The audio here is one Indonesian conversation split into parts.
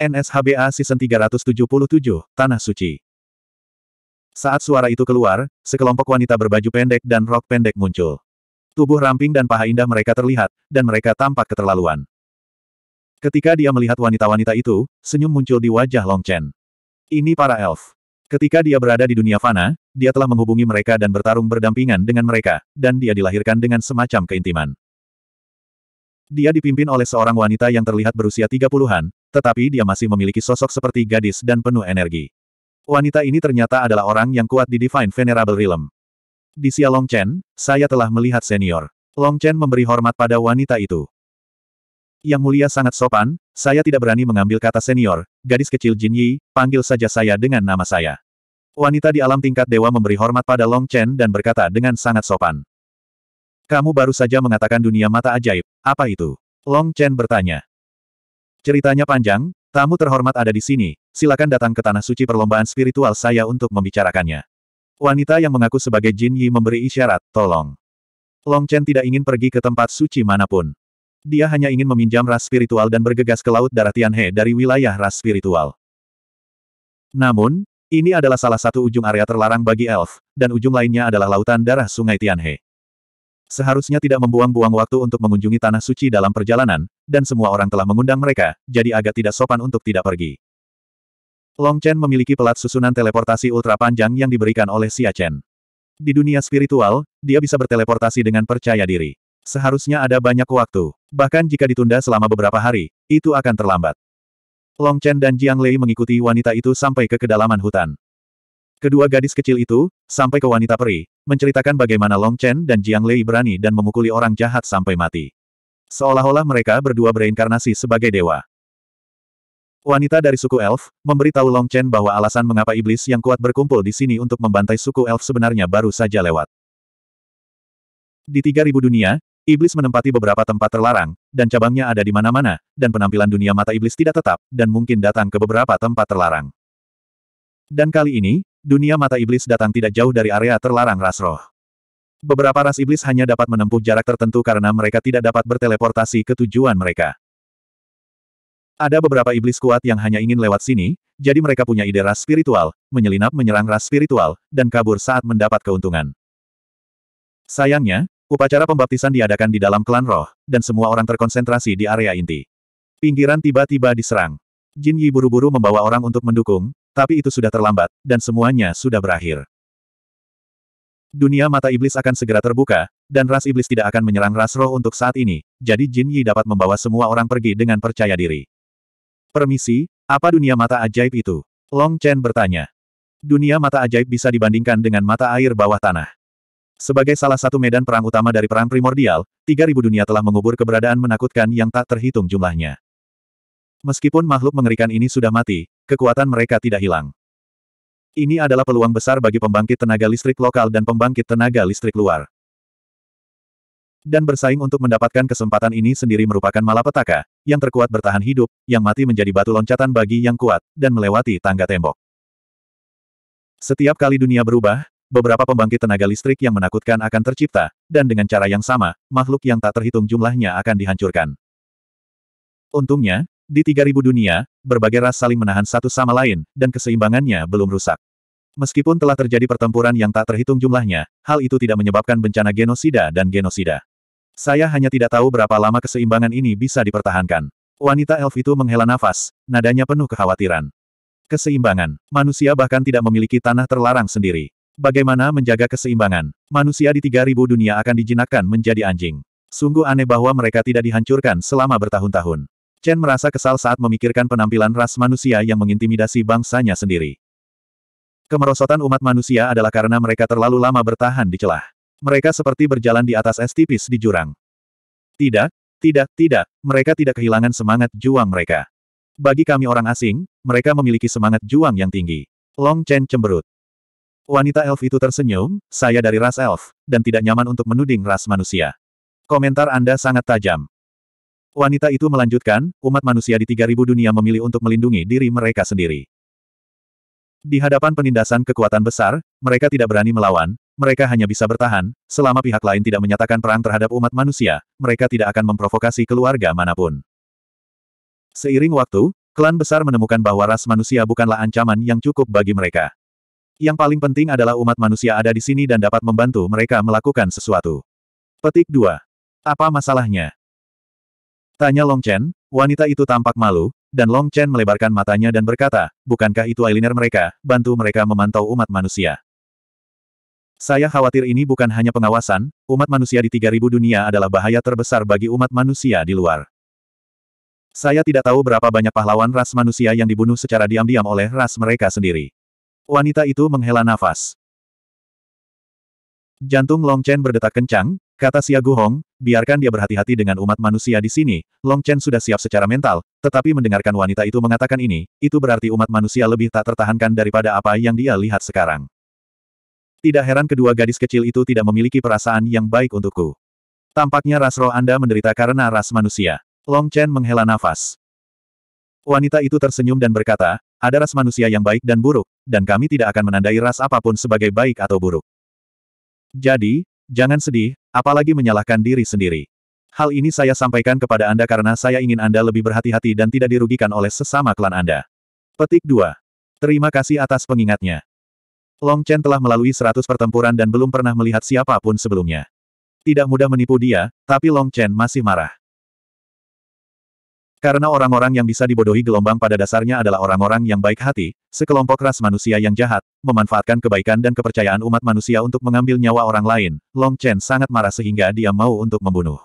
NSHBA Season 377, Tanah Suci. Saat suara itu keluar, sekelompok wanita berbaju pendek dan rok pendek muncul. Tubuh ramping dan paha indah mereka terlihat, dan mereka tampak keterlaluan. Ketika dia melihat wanita-wanita itu, senyum muncul di wajah Long Chen. Ini para elf. Ketika dia berada di dunia fana, dia telah menghubungi mereka dan bertarung berdampingan dengan mereka, dan dia dilahirkan dengan semacam keintiman. Dia dipimpin oleh seorang wanita yang terlihat berusia 30-an, tetapi dia masih memiliki sosok seperti gadis dan penuh energi. Wanita ini ternyata adalah orang yang kuat di Divine Venerable Realm. Di Xia Long Chen, saya telah melihat senior. Long Chen memberi hormat pada wanita itu. Yang mulia sangat sopan, saya tidak berani mengambil kata senior, gadis kecil Jin Yi, panggil saja saya dengan nama saya. Wanita di alam tingkat dewa memberi hormat pada Long Chen dan berkata dengan sangat sopan. Kamu baru saja mengatakan dunia mata ajaib, apa itu? Long Chen bertanya. Ceritanya panjang, tamu terhormat ada di sini, silakan datang ke tanah suci perlombaan spiritual saya untuk membicarakannya. Wanita yang mengaku sebagai Jin Yi memberi isyarat, tolong. Long Chen tidak ingin pergi ke tempat suci manapun. Dia hanya ingin meminjam ras spiritual dan bergegas ke Laut Darah Tianhe dari wilayah ras spiritual. Namun, ini adalah salah satu ujung area terlarang bagi elf, dan ujung lainnya adalah lautan darah sungai Tianhe. Seharusnya tidak membuang-buang waktu untuk mengunjungi tanah suci dalam perjalanan, dan semua orang telah mengundang mereka, jadi agak tidak sopan untuk tidak pergi. Long Chen memiliki pelat susunan teleportasi ultra panjang yang diberikan oleh Xia Chen. Di dunia spiritual, dia bisa berteleportasi dengan percaya diri. Seharusnya ada banyak waktu. Bahkan jika ditunda selama beberapa hari, itu akan terlambat. Long Chen dan Jiang Lei mengikuti wanita itu sampai ke kedalaman hutan. Kedua gadis kecil itu, sampai ke wanita peri, menceritakan bagaimana Long Chen dan Jiang Lei berani dan memukuli orang jahat sampai mati. Seolah-olah mereka berdua bereinkarnasi sebagai dewa. Wanita dari suku elf, memberitahu Long Chen bahwa alasan mengapa iblis yang kuat berkumpul di sini untuk membantai suku elf sebenarnya baru saja lewat. Di 3000 dunia, iblis menempati beberapa tempat terlarang, dan cabangnya ada di mana-mana, dan penampilan dunia mata iblis tidak tetap, dan mungkin datang ke beberapa tempat terlarang. Dan kali ini, dunia mata iblis datang tidak jauh dari area terlarang ras roh. Beberapa ras iblis hanya dapat menempuh jarak tertentu karena mereka tidak dapat berteleportasi ke tujuan mereka. Ada beberapa iblis kuat yang hanya ingin lewat sini, jadi mereka punya ide ras spiritual, menyelinap menyerang ras spiritual, dan kabur saat mendapat keuntungan. Sayangnya, upacara pembaptisan diadakan di dalam klan roh, dan semua orang terkonsentrasi di area inti. Pinggiran tiba-tiba diserang. Jin Yi buru-buru membawa orang untuk mendukung, tapi itu sudah terlambat, dan semuanya sudah berakhir. Dunia mata iblis akan segera terbuka, dan ras iblis tidak akan menyerang ras roh untuk saat ini, jadi Jin Yi dapat membawa semua orang pergi dengan percaya diri. Permisi, apa dunia mata ajaib itu? Long Chen bertanya. Dunia mata ajaib bisa dibandingkan dengan mata air bawah tanah. Sebagai salah satu medan perang utama dari perang primordial, 3000 dunia telah mengubur keberadaan menakutkan yang tak terhitung jumlahnya. Meskipun makhluk mengerikan ini sudah mati, kekuatan mereka tidak hilang. Ini adalah peluang besar bagi pembangkit tenaga listrik lokal dan pembangkit tenaga listrik luar. Dan bersaing untuk mendapatkan kesempatan ini sendiri merupakan malapetaka, yang terkuat bertahan hidup, yang mati menjadi batu loncatan bagi yang kuat, dan melewati tangga tembok. Setiap kali dunia berubah, beberapa pembangkit tenaga listrik yang menakutkan akan tercipta, dan dengan cara yang sama, makhluk yang tak terhitung jumlahnya akan dihancurkan. Untungnya, di tiga ribu dunia, berbagai ras saling menahan satu sama lain, dan keseimbangannya belum rusak. Meskipun telah terjadi pertempuran yang tak terhitung jumlahnya, hal itu tidak menyebabkan bencana genosida dan genosida. Saya hanya tidak tahu berapa lama keseimbangan ini bisa dipertahankan. Wanita elf itu menghela nafas, nadanya penuh kekhawatiran. Keseimbangan. Manusia bahkan tidak memiliki tanah terlarang sendiri. Bagaimana menjaga keseimbangan? Manusia di 3000 dunia akan dijinakkan menjadi anjing. Sungguh aneh bahwa mereka tidak dihancurkan selama bertahun-tahun. Chen merasa kesal saat memikirkan penampilan ras manusia yang mengintimidasi bangsanya sendiri. Kemerosotan umat manusia adalah karena mereka terlalu lama bertahan di celah. Mereka seperti berjalan di atas es tipis di jurang. Tidak, tidak, tidak, mereka tidak kehilangan semangat juang mereka. Bagi kami orang asing, mereka memiliki semangat juang yang tinggi. Long Chen cemberut. Wanita elf itu tersenyum, saya dari ras elf, dan tidak nyaman untuk menuding ras manusia. Komentar Anda sangat tajam. Wanita itu melanjutkan, umat manusia di 3000 dunia memilih untuk melindungi diri mereka sendiri. Di hadapan penindasan kekuatan besar, mereka tidak berani melawan, mereka hanya bisa bertahan, selama pihak lain tidak menyatakan perang terhadap umat manusia, mereka tidak akan memprovokasi keluarga manapun. Seiring waktu, klan besar menemukan bahwa ras manusia bukanlah ancaman yang cukup bagi mereka. Yang paling penting adalah umat manusia ada di sini dan dapat membantu mereka melakukan sesuatu. Petik 2. Apa masalahnya? Tanya Long Chen, wanita itu tampak malu, dan Long Chen melebarkan matanya dan berkata, bukankah itu eyeliner mereka, bantu mereka memantau umat manusia. Saya khawatir ini bukan hanya pengawasan, umat manusia di 3000 dunia adalah bahaya terbesar bagi umat manusia di luar. Saya tidak tahu berapa banyak pahlawan ras manusia yang dibunuh secara diam-diam oleh ras mereka sendiri. Wanita itu menghela nafas. Jantung Long Chen berdetak kencang, kata Xia Guhong, biarkan dia berhati-hati dengan umat manusia di sini, Long Chen sudah siap secara mental, tetapi mendengarkan wanita itu mengatakan ini, itu berarti umat manusia lebih tak tertahankan daripada apa yang dia lihat sekarang. Tidak heran kedua gadis kecil itu tidak memiliki perasaan yang baik untukku. Tampaknya ras roh Anda menderita karena ras manusia. Long Chen menghela nafas. Wanita itu tersenyum dan berkata, ada ras manusia yang baik dan buruk, dan kami tidak akan menandai ras apapun sebagai baik atau buruk. Jadi, jangan sedih, apalagi menyalahkan diri sendiri. Hal ini saya sampaikan kepada Anda karena saya ingin Anda lebih berhati-hati dan tidak dirugikan oleh sesama klan Anda. Petik 2. Terima kasih atas pengingatnya. Long Chen telah melalui seratus pertempuran dan belum pernah melihat siapapun sebelumnya. Tidak mudah menipu dia, tapi Long Chen masih marah. Karena orang-orang yang bisa dibodohi gelombang pada dasarnya adalah orang-orang yang baik hati, sekelompok ras manusia yang jahat, memanfaatkan kebaikan dan kepercayaan umat manusia untuk mengambil nyawa orang lain, Long Chen sangat marah sehingga dia mau untuk membunuh.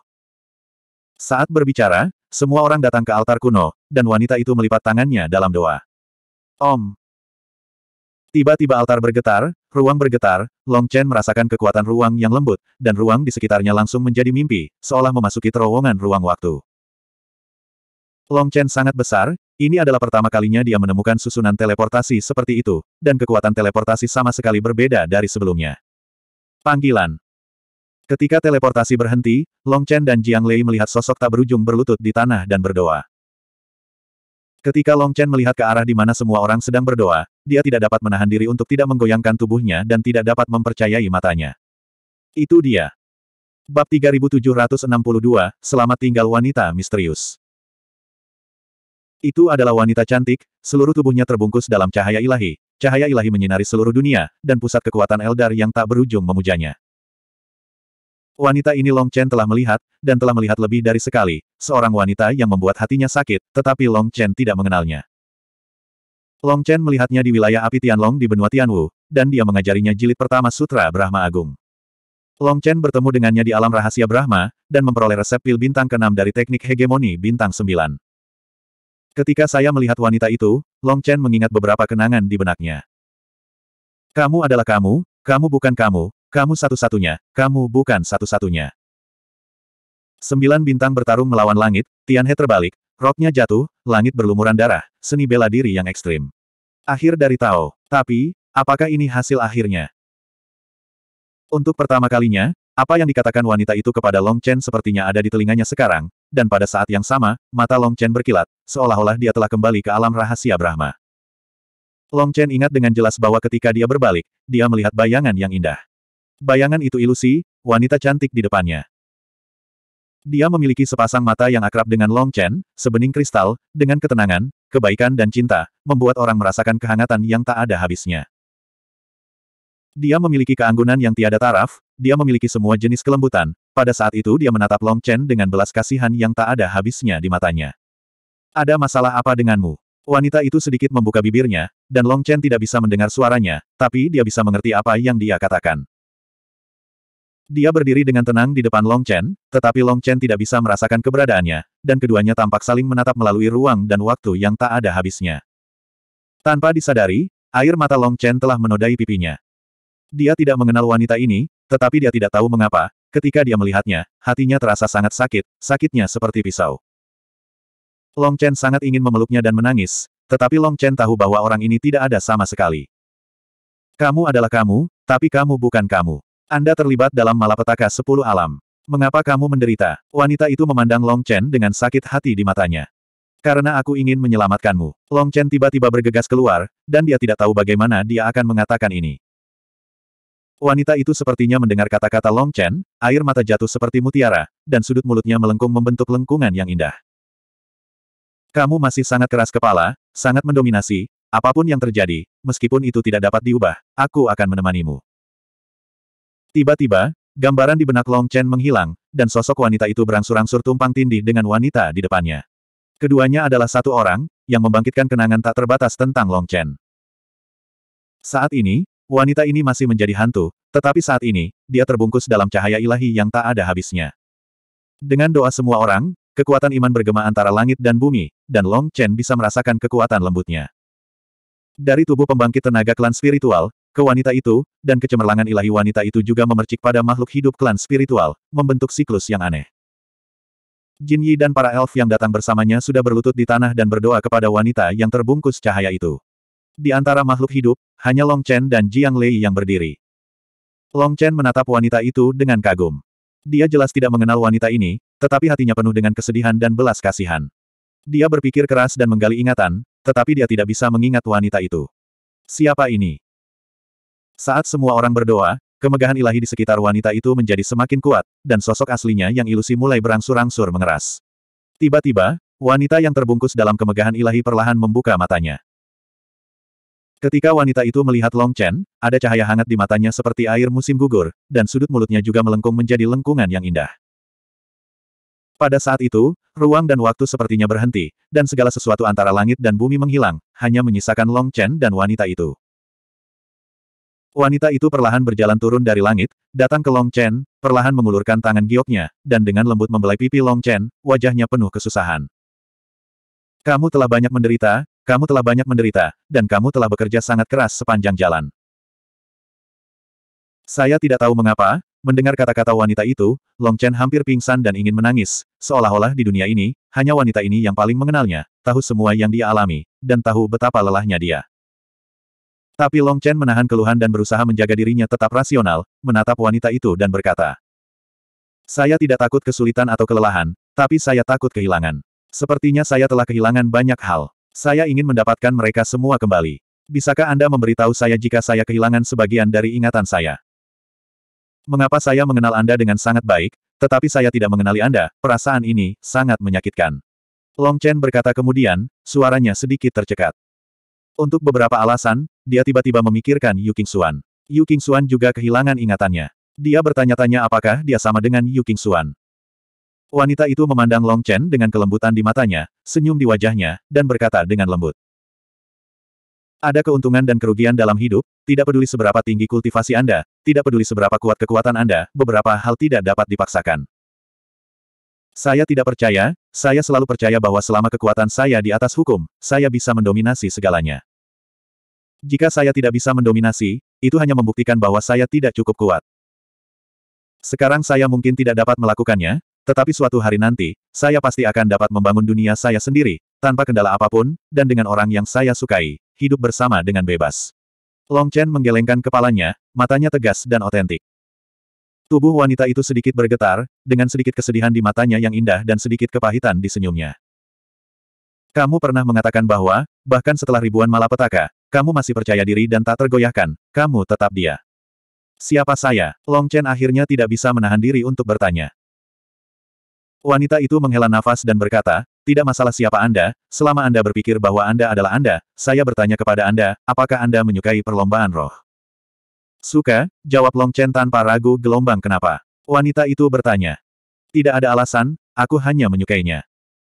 Saat berbicara, semua orang datang ke altar kuno, dan wanita itu melipat tangannya dalam doa. Om. Tiba-tiba altar bergetar, ruang bergetar, Long Chen merasakan kekuatan ruang yang lembut, dan ruang di sekitarnya langsung menjadi mimpi, seolah memasuki terowongan ruang waktu. Long Chen sangat besar, ini adalah pertama kalinya dia menemukan susunan teleportasi seperti itu, dan kekuatan teleportasi sama sekali berbeda dari sebelumnya. Panggilan Ketika teleportasi berhenti, Long Chen dan Jiang Lei melihat sosok tak berujung berlutut di tanah dan berdoa. Ketika Long Chen melihat ke arah di mana semua orang sedang berdoa, dia tidak dapat menahan diri untuk tidak menggoyangkan tubuhnya dan tidak dapat mempercayai matanya. Itu dia. Bab 3762, Selamat Tinggal Wanita Misterius. Itu adalah wanita cantik, seluruh tubuhnya terbungkus dalam cahaya ilahi. Cahaya ilahi menyinari seluruh dunia, dan pusat kekuatan Eldar yang tak berujung memujanya. Wanita ini Long Chen telah melihat, dan telah melihat lebih dari sekali, seorang wanita yang membuat hatinya sakit, tetapi Long Chen tidak mengenalnya. Long Chen melihatnya di wilayah api Tianlong di benua Tianwu, dan dia mengajarinya jilid pertama Sutra Brahma Agung. Long Chen bertemu dengannya di alam rahasia Brahma, dan memperoleh resep pil bintang keenam dari teknik hegemoni bintang 9. Ketika saya melihat wanita itu, Long Chen mengingat beberapa kenangan di benaknya. Kamu adalah kamu, kamu bukan kamu, kamu satu-satunya, kamu bukan satu-satunya. Sembilan bintang bertarung melawan langit, Tianhe terbalik, roknya jatuh, langit berlumuran darah, seni bela diri yang ekstrim. Akhir dari Tao. Tapi, apakah ini hasil akhirnya? Untuk pertama kalinya, apa yang dikatakan wanita itu kepada Long Chen sepertinya ada di telinganya sekarang, dan pada saat yang sama, mata Long Chen berkilat, seolah-olah dia telah kembali ke alam rahasia Brahma. Long Chen ingat dengan jelas bahwa ketika dia berbalik, dia melihat bayangan yang indah. Bayangan itu ilusi, wanita cantik di depannya. Dia memiliki sepasang mata yang akrab dengan Long Chen, sebening kristal, dengan ketenangan, kebaikan dan cinta, membuat orang merasakan kehangatan yang tak ada habisnya. Dia memiliki keanggunan yang tiada taraf, dia memiliki semua jenis kelembutan. Pada saat itu dia menatap Long Chen dengan belas kasihan yang tak ada habisnya di matanya. Ada masalah apa denganmu? Wanita itu sedikit membuka bibirnya, dan Long Chen tidak bisa mendengar suaranya, tapi dia bisa mengerti apa yang dia katakan. Dia berdiri dengan tenang di depan Long Chen, tetapi Long Chen tidak bisa merasakan keberadaannya, dan keduanya tampak saling menatap melalui ruang dan waktu yang tak ada habisnya. Tanpa disadari, air mata Long Chen telah menodai pipinya. Dia tidak mengenal wanita ini, tetapi dia tidak tahu mengapa, ketika dia melihatnya, hatinya terasa sangat sakit, sakitnya seperti pisau. Long Chen sangat ingin memeluknya dan menangis, tetapi Long Chen tahu bahwa orang ini tidak ada sama sekali. Kamu adalah kamu, tapi kamu bukan kamu. Anda terlibat dalam malapetaka sepuluh alam. Mengapa kamu menderita? Wanita itu memandang Long Chen dengan sakit hati di matanya. Karena aku ingin menyelamatkanmu. Long Chen tiba-tiba bergegas keluar, dan dia tidak tahu bagaimana dia akan mengatakan ini. Wanita itu sepertinya mendengar kata-kata Long Chen, air mata jatuh seperti mutiara, dan sudut mulutnya melengkung membentuk lengkungan yang indah. Kamu masih sangat keras kepala, sangat mendominasi, apapun yang terjadi, meskipun itu tidak dapat diubah, aku akan menemanimu. Tiba-tiba, gambaran di benak Long Chen menghilang, dan sosok wanita itu berangsur-angsur tumpang tindih dengan wanita di depannya. Keduanya adalah satu orang, yang membangkitkan kenangan tak terbatas tentang Long Chen. Saat ini, Wanita ini masih menjadi hantu, tetapi saat ini, dia terbungkus dalam cahaya ilahi yang tak ada habisnya. Dengan doa semua orang, kekuatan iman bergema antara langit dan bumi, dan Long Chen bisa merasakan kekuatan lembutnya. Dari tubuh pembangkit tenaga klan spiritual, ke wanita itu, dan kecemerlangan ilahi wanita itu juga memercik pada makhluk hidup klan spiritual, membentuk siklus yang aneh. Jin Yi dan para elf yang datang bersamanya sudah berlutut di tanah dan berdoa kepada wanita yang terbungkus cahaya itu. Di antara makhluk hidup, hanya Long Chen dan Jiang Lei yang berdiri. Long Chen menatap wanita itu dengan kagum. Dia jelas tidak mengenal wanita ini, tetapi hatinya penuh dengan kesedihan dan belas kasihan. Dia berpikir keras dan menggali ingatan, tetapi dia tidak bisa mengingat wanita itu. Siapa ini? Saat semua orang berdoa, kemegahan ilahi di sekitar wanita itu menjadi semakin kuat, dan sosok aslinya yang ilusi mulai berangsur-angsur mengeras. Tiba-tiba, wanita yang terbungkus dalam kemegahan ilahi perlahan membuka matanya. Ketika wanita itu melihat Long Chen, ada cahaya hangat di matanya seperti air musim gugur, dan sudut mulutnya juga melengkung menjadi lengkungan yang indah. Pada saat itu, ruang dan waktu sepertinya berhenti, dan segala sesuatu antara langit dan bumi menghilang, hanya menyisakan Long Chen dan wanita itu. Wanita itu perlahan berjalan turun dari langit, datang ke Long Chen, perlahan mengulurkan tangan gioknya, dan dengan lembut membelai pipi Long Chen, wajahnya penuh kesusahan. Kamu telah banyak menderita, kamu telah banyak menderita, dan kamu telah bekerja sangat keras sepanjang jalan. Saya tidak tahu mengapa, mendengar kata-kata wanita itu, Long Chen hampir pingsan dan ingin menangis, seolah-olah di dunia ini, hanya wanita ini yang paling mengenalnya, tahu semua yang dia alami, dan tahu betapa lelahnya dia. Tapi Long Chen menahan keluhan dan berusaha menjaga dirinya tetap rasional, menatap wanita itu dan berkata, Saya tidak takut kesulitan atau kelelahan, tapi saya takut kehilangan. Sepertinya saya telah kehilangan banyak hal. Saya ingin mendapatkan mereka semua kembali. Bisakah Anda memberitahu saya jika saya kehilangan sebagian dari ingatan saya? Mengapa saya mengenal Anda dengan sangat baik, tetapi saya tidak mengenali Anda, perasaan ini sangat menyakitkan. Long Chen berkata kemudian, suaranya sedikit tercekat. Untuk beberapa alasan, dia tiba-tiba memikirkan Yu Qingxuan. Yu Qingxuan juga kehilangan ingatannya. Dia bertanya-tanya apakah dia sama dengan Yu Qingxuan. Wanita itu memandang Long Chen dengan kelembutan di matanya, senyum di wajahnya, dan berkata dengan lembut. Ada keuntungan dan kerugian dalam hidup, tidak peduli seberapa tinggi kultivasi Anda, tidak peduli seberapa kuat kekuatan Anda, beberapa hal tidak dapat dipaksakan. Saya tidak percaya, saya selalu percaya bahwa selama kekuatan saya di atas hukum, saya bisa mendominasi segalanya. Jika saya tidak bisa mendominasi, itu hanya membuktikan bahwa saya tidak cukup kuat. Sekarang saya mungkin tidak dapat melakukannya, tetapi suatu hari nanti, saya pasti akan dapat membangun dunia saya sendiri, tanpa kendala apapun, dan dengan orang yang saya sukai, hidup bersama dengan bebas. Long Chen menggelengkan kepalanya, matanya tegas dan otentik. Tubuh wanita itu sedikit bergetar, dengan sedikit kesedihan di matanya yang indah dan sedikit kepahitan di senyumnya. Kamu pernah mengatakan bahwa, bahkan setelah ribuan malapetaka, kamu masih percaya diri dan tak tergoyahkan, kamu tetap dia. Siapa saya? Long Chen akhirnya tidak bisa menahan diri untuk bertanya. Wanita itu menghela nafas dan berkata, tidak masalah siapa Anda, selama Anda berpikir bahwa Anda adalah Anda, saya bertanya kepada Anda, apakah Anda menyukai perlombaan roh? Suka, jawab Long Chen tanpa ragu gelombang kenapa. Wanita itu bertanya. Tidak ada alasan, aku hanya menyukainya.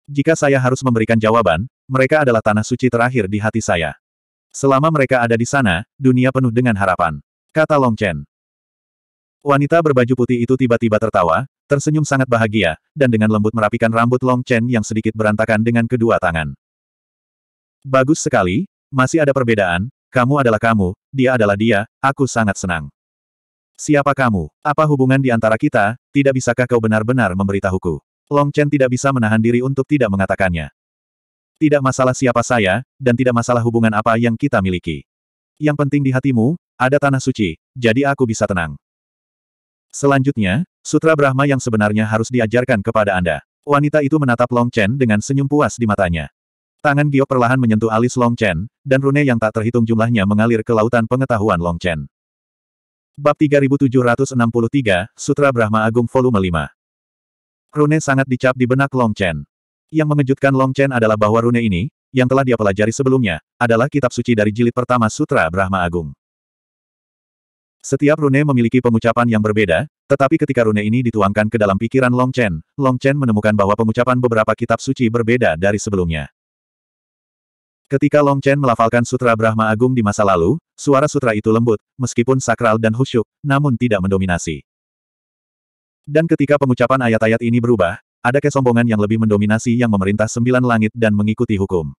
Jika saya harus memberikan jawaban, mereka adalah tanah suci terakhir di hati saya. Selama mereka ada di sana, dunia penuh dengan harapan. Kata Long Chen. Wanita berbaju putih itu tiba-tiba tertawa, tersenyum sangat bahagia, dan dengan lembut merapikan rambut Long Chen yang sedikit berantakan dengan kedua tangan. Bagus sekali, masih ada perbedaan, kamu adalah kamu, dia adalah dia, aku sangat senang. Siapa kamu? Apa hubungan di antara kita? Tidak bisakah kau benar-benar memberitahuku? Long Chen tidak bisa menahan diri untuk tidak mengatakannya. Tidak masalah siapa saya, dan tidak masalah hubungan apa yang kita miliki. Yang penting di hatimu, ada tanah suci, jadi aku bisa tenang. Selanjutnya, Sutra Brahma yang sebenarnya harus diajarkan kepada Anda. Wanita itu menatap Long Chen dengan senyum puas di matanya. Tangan Giok perlahan menyentuh alis Long Chen, dan rune yang tak terhitung jumlahnya mengalir ke lautan pengetahuan Long Chen. Bab 3763, Sutra Brahma Agung Volume 5 Rune sangat dicap di benak Long Chen. Yang mengejutkan Long Chen adalah bahwa rune ini, yang telah dia pelajari sebelumnya, adalah kitab suci dari jilid pertama Sutra Brahma Agung. Setiap rune memiliki pengucapan yang berbeda, tetapi ketika rune ini dituangkan ke dalam pikiran Long Chen, Long Chen menemukan bahwa pengucapan beberapa kitab suci berbeda dari sebelumnya. Ketika Long Chen melafalkan Sutra Brahma Agung di masa lalu, suara sutra itu lembut, meskipun sakral dan khusyuk, namun tidak mendominasi. Dan ketika pengucapan ayat-ayat ini berubah, ada kesombongan yang lebih mendominasi yang memerintah sembilan langit dan mengikuti hukum.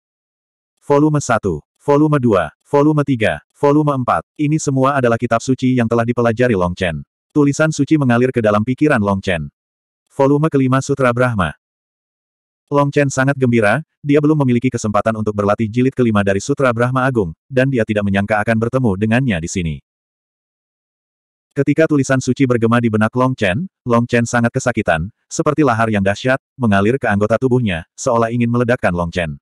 Volume 1 volume 2, volume 3, volume 4. Ini semua adalah kitab suci yang telah dipelajari Long Chen. Tulisan suci mengalir ke dalam pikiran Long Chen. Volume kelima Sutra Brahma. Long Chen sangat gembira, dia belum memiliki kesempatan untuk berlatih jilid kelima dari Sutra Brahma Agung, dan dia tidak menyangka akan bertemu dengannya di sini. Ketika tulisan suci bergema di benak Long Chen, Long Chen sangat kesakitan, seperti lahar yang dahsyat, mengalir ke anggota tubuhnya, seolah ingin meledakkan Long Chen.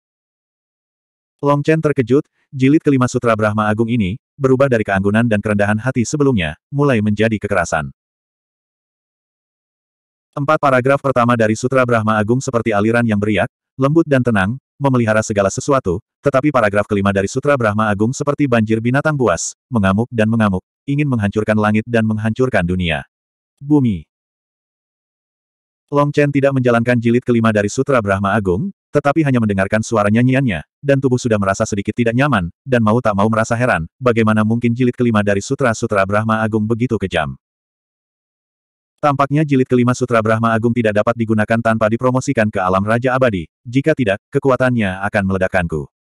Long Chen terkejut, jilid kelima Sutra Brahma Agung ini, berubah dari keanggunan dan kerendahan hati sebelumnya, mulai menjadi kekerasan. Empat paragraf pertama dari Sutra Brahma Agung seperti aliran yang beriak, lembut dan tenang, memelihara segala sesuatu, tetapi paragraf kelima dari Sutra Brahma Agung seperti banjir binatang buas, mengamuk dan mengamuk, ingin menghancurkan langit dan menghancurkan dunia. Bumi Long Chen tidak menjalankan jilid kelima dari Sutra Brahma Agung, tetapi hanya mendengarkan suara nyanyiannya, dan tubuh sudah merasa sedikit tidak nyaman, dan mau tak mau merasa heran, bagaimana mungkin jilid kelima dari Sutra-Sutra Brahma Agung begitu kejam. Tampaknya jilid kelima Sutra Brahma Agung tidak dapat digunakan tanpa dipromosikan ke alam Raja Abadi, jika tidak, kekuatannya akan meledakanku.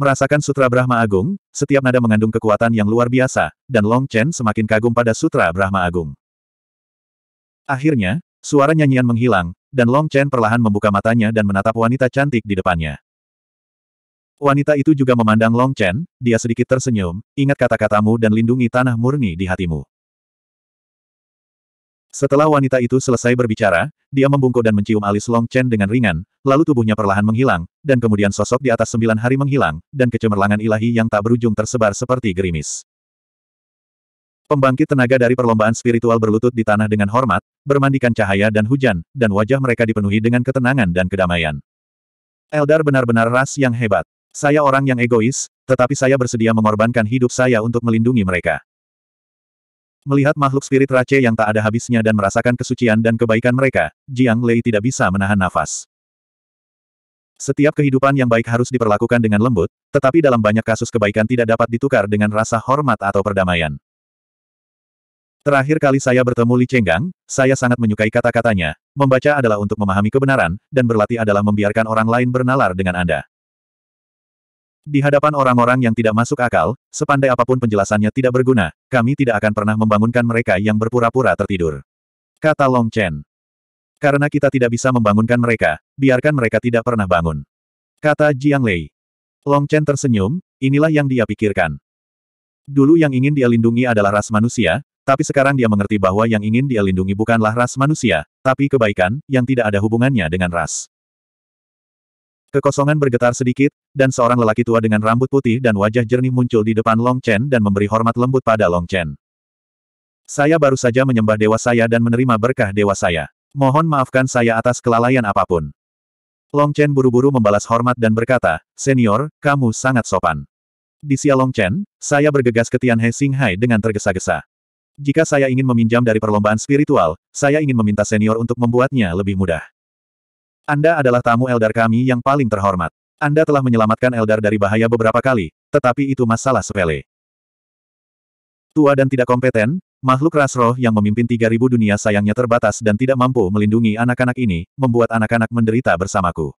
Merasakan Sutra Brahma Agung, setiap nada mengandung kekuatan yang luar biasa, dan Long Chen semakin kagum pada Sutra Brahma Agung. Akhirnya, suara nyanyian menghilang, dan Long Chen perlahan membuka matanya dan menatap wanita cantik di depannya. Wanita itu juga memandang Long Chen, dia sedikit tersenyum, ingat kata-katamu dan lindungi tanah murni di hatimu. Setelah wanita itu selesai berbicara, dia membungkuk dan mencium alis Long Chen dengan ringan, lalu tubuhnya perlahan menghilang, dan kemudian sosok di atas sembilan hari menghilang, dan kecemerlangan ilahi yang tak berujung tersebar seperti gerimis. Pembangkit tenaga dari perlombaan spiritual berlutut di tanah dengan hormat, bermandikan cahaya dan hujan, dan wajah mereka dipenuhi dengan ketenangan dan kedamaian. Eldar benar-benar ras yang hebat. Saya orang yang egois, tetapi saya bersedia mengorbankan hidup saya untuk melindungi mereka. Melihat makhluk spirit race yang tak ada habisnya dan merasakan kesucian dan kebaikan mereka, Jiang Lei tidak bisa menahan nafas. Setiap kehidupan yang baik harus diperlakukan dengan lembut, tetapi dalam banyak kasus kebaikan tidak dapat ditukar dengan rasa hormat atau perdamaian. Terakhir kali saya bertemu Li Chenggang, saya sangat menyukai kata-katanya. Membaca adalah untuk memahami kebenaran, dan berlatih adalah membiarkan orang lain bernalar dengan Anda. Di hadapan orang-orang yang tidak masuk akal, sepandai apapun penjelasannya tidak berguna, kami tidak akan pernah membangunkan mereka yang berpura-pura tertidur. Kata Long Chen. Karena kita tidak bisa membangunkan mereka, biarkan mereka tidak pernah bangun. Kata Jiang Lei. Long Chen tersenyum, inilah yang dia pikirkan. Dulu yang ingin dia lindungi adalah ras manusia, tapi sekarang dia mengerti bahwa yang ingin dia lindungi bukanlah ras manusia, tapi kebaikan, yang tidak ada hubungannya dengan ras. Kekosongan bergetar sedikit, dan seorang lelaki tua dengan rambut putih dan wajah jernih muncul di depan Long Chen dan memberi hormat lembut pada Long Chen. Saya baru saja menyembah dewa saya dan menerima berkah dewa saya. Mohon maafkan saya atas kelalaian apapun. Long Chen buru-buru membalas hormat dan berkata, Senior, kamu sangat sopan. Di Xia Long Chen, saya bergegas ke Tianhe Singhai dengan tergesa-gesa. Jika saya ingin meminjam dari perlombaan spiritual, saya ingin meminta senior untuk membuatnya lebih mudah. Anda adalah tamu Eldar kami yang paling terhormat. Anda telah menyelamatkan Eldar dari bahaya beberapa kali, tetapi itu masalah sepele. Tua dan tidak kompeten, makhluk ras roh yang memimpin 3000 dunia sayangnya terbatas dan tidak mampu melindungi anak-anak ini, membuat anak-anak menderita bersamaku.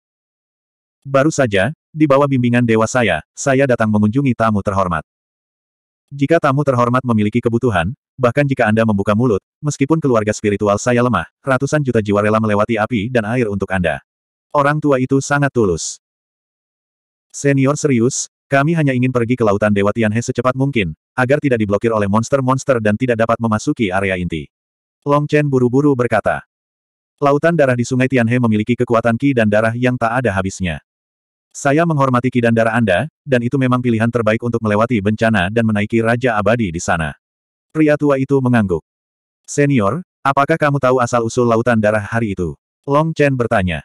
Baru saja, di bawah bimbingan dewa saya, saya datang mengunjungi tamu terhormat. Jika tamu terhormat memiliki kebutuhan, Bahkan jika Anda membuka mulut, meskipun keluarga spiritual saya lemah, ratusan juta jiwa rela melewati api dan air untuk Anda. Orang tua itu sangat tulus. Senior serius, kami hanya ingin pergi ke lautan Dewa Tianhe secepat mungkin, agar tidak diblokir oleh monster-monster dan tidak dapat memasuki area inti. Long Chen buru-buru berkata. Lautan darah di sungai Tianhe memiliki kekuatan ki dan darah yang tak ada habisnya. Saya menghormati ki dan darah Anda, dan itu memang pilihan terbaik untuk melewati bencana dan menaiki Raja Abadi di sana. Pria tua itu mengangguk. Senior, apakah kamu tahu asal-usul lautan darah hari itu? Long Chen bertanya.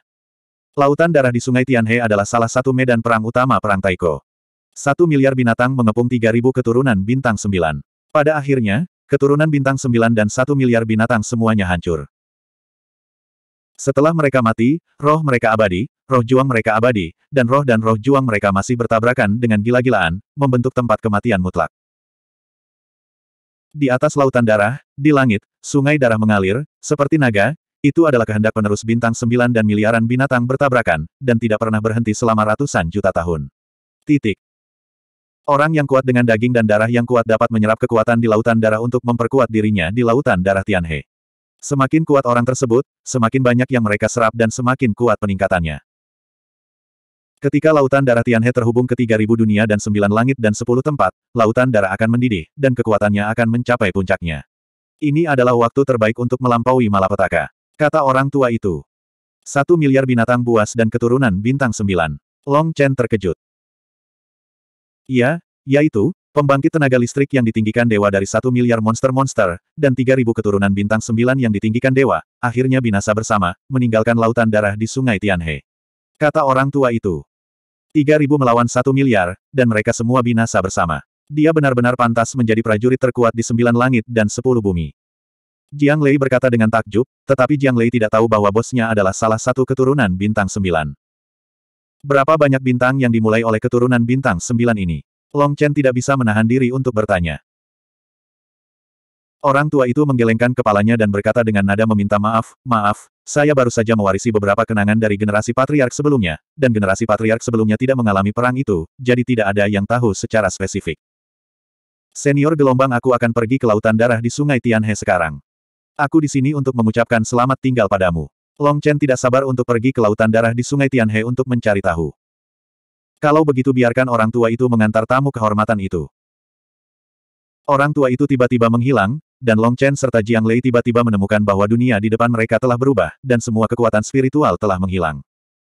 Lautan darah di Sungai Tianhe adalah salah satu medan perang utama Perang Taiko. Satu miliar binatang mengepung tiga ribu keturunan bintang sembilan. Pada akhirnya, keturunan bintang sembilan dan satu miliar binatang semuanya hancur. Setelah mereka mati, roh mereka abadi, roh juang mereka abadi, dan roh dan roh juang mereka masih bertabrakan dengan gila-gilaan, membentuk tempat kematian mutlak. Di atas lautan darah, di langit, sungai darah mengalir, seperti naga, itu adalah kehendak penerus bintang sembilan dan miliaran binatang bertabrakan, dan tidak pernah berhenti selama ratusan juta tahun. Titik. Orang yang kuat dengan daging dan darah yang kuat dapat menyerap kekuatan di lautan darah untuk memperkuat dirinya di lautan darah Tianhe. Semakin kuat orang tersebut, semakin banyak yang mereka serap dan semakin kuat peningkatannya. Ketika lautan darah Tianhe terhubung ke 3000 dunia dan 9 langit dan 10 tempat, lautan darah akan mendidih, dan kekuatannya akan mencapai puncaknya. Ini adalah waktu terbaik untuk melampaui malapetaka. Kata orang tua itu. Satu miliar binatang buas dan keturunan bintang sembilan. Long Chen terkejut. Iya, yaitu, pembangkit tenaga listrik yang ditinggikan dewa dari satu miliar monster-monster, dan tiga ribu keturunan bintang sembilan yang ditinggikan dewa, akhirnya binasa bersama, meninggalkan lautan darah di sungai Tianhe. Kata orang tua itu. 3.000 melawan 1 miliar, dan mereka semua binasa bersama. Dia benar-benar pantas menjadi prajurit terkuat di sembilan langit dan sepuluh bumi. Jiang Lei berkata dengan takjub, tetapi Jiang Lei tidak tahu bahwa bosnya adalah salah satu keturunan bintang sembilan. Berapa banyak bintang yang dimulai oleh keturunan bintang sembilan ini? Long Chen tidak bisa menahan diri untuk bertanya. Orang tua itu menggelengkan kepalanya dan berkata dengan nada meminta maaf, maaf, saya baru saja mewarisi beberapa kenangan dari generasi patriark sebelumnya, dan generasi patriark sebelumnya tidak mengalami perang itu, jadi tidak ada yang tahu secara spesifik. Senior gelombang aku akan pergi ke lautan darah di sungai Tianhe sekarang. Aku di sini untuk mengucapkan selamat tinggal padamu. Long Chen tidak sabar untuk pergi ke lautan darah di sungai Tianhe untuk mencari tahu. Kalau begitu biarkan orang tua itu mengantar tamu kehormatan itu. Orang tua itu tiba-tiba menghilang, dan Long Chen serta Jiang Lei tiba-tiba menemukan bahwa dunia di depan mereka telah berubah, dan semua kekuatan spiritual telah menghilang.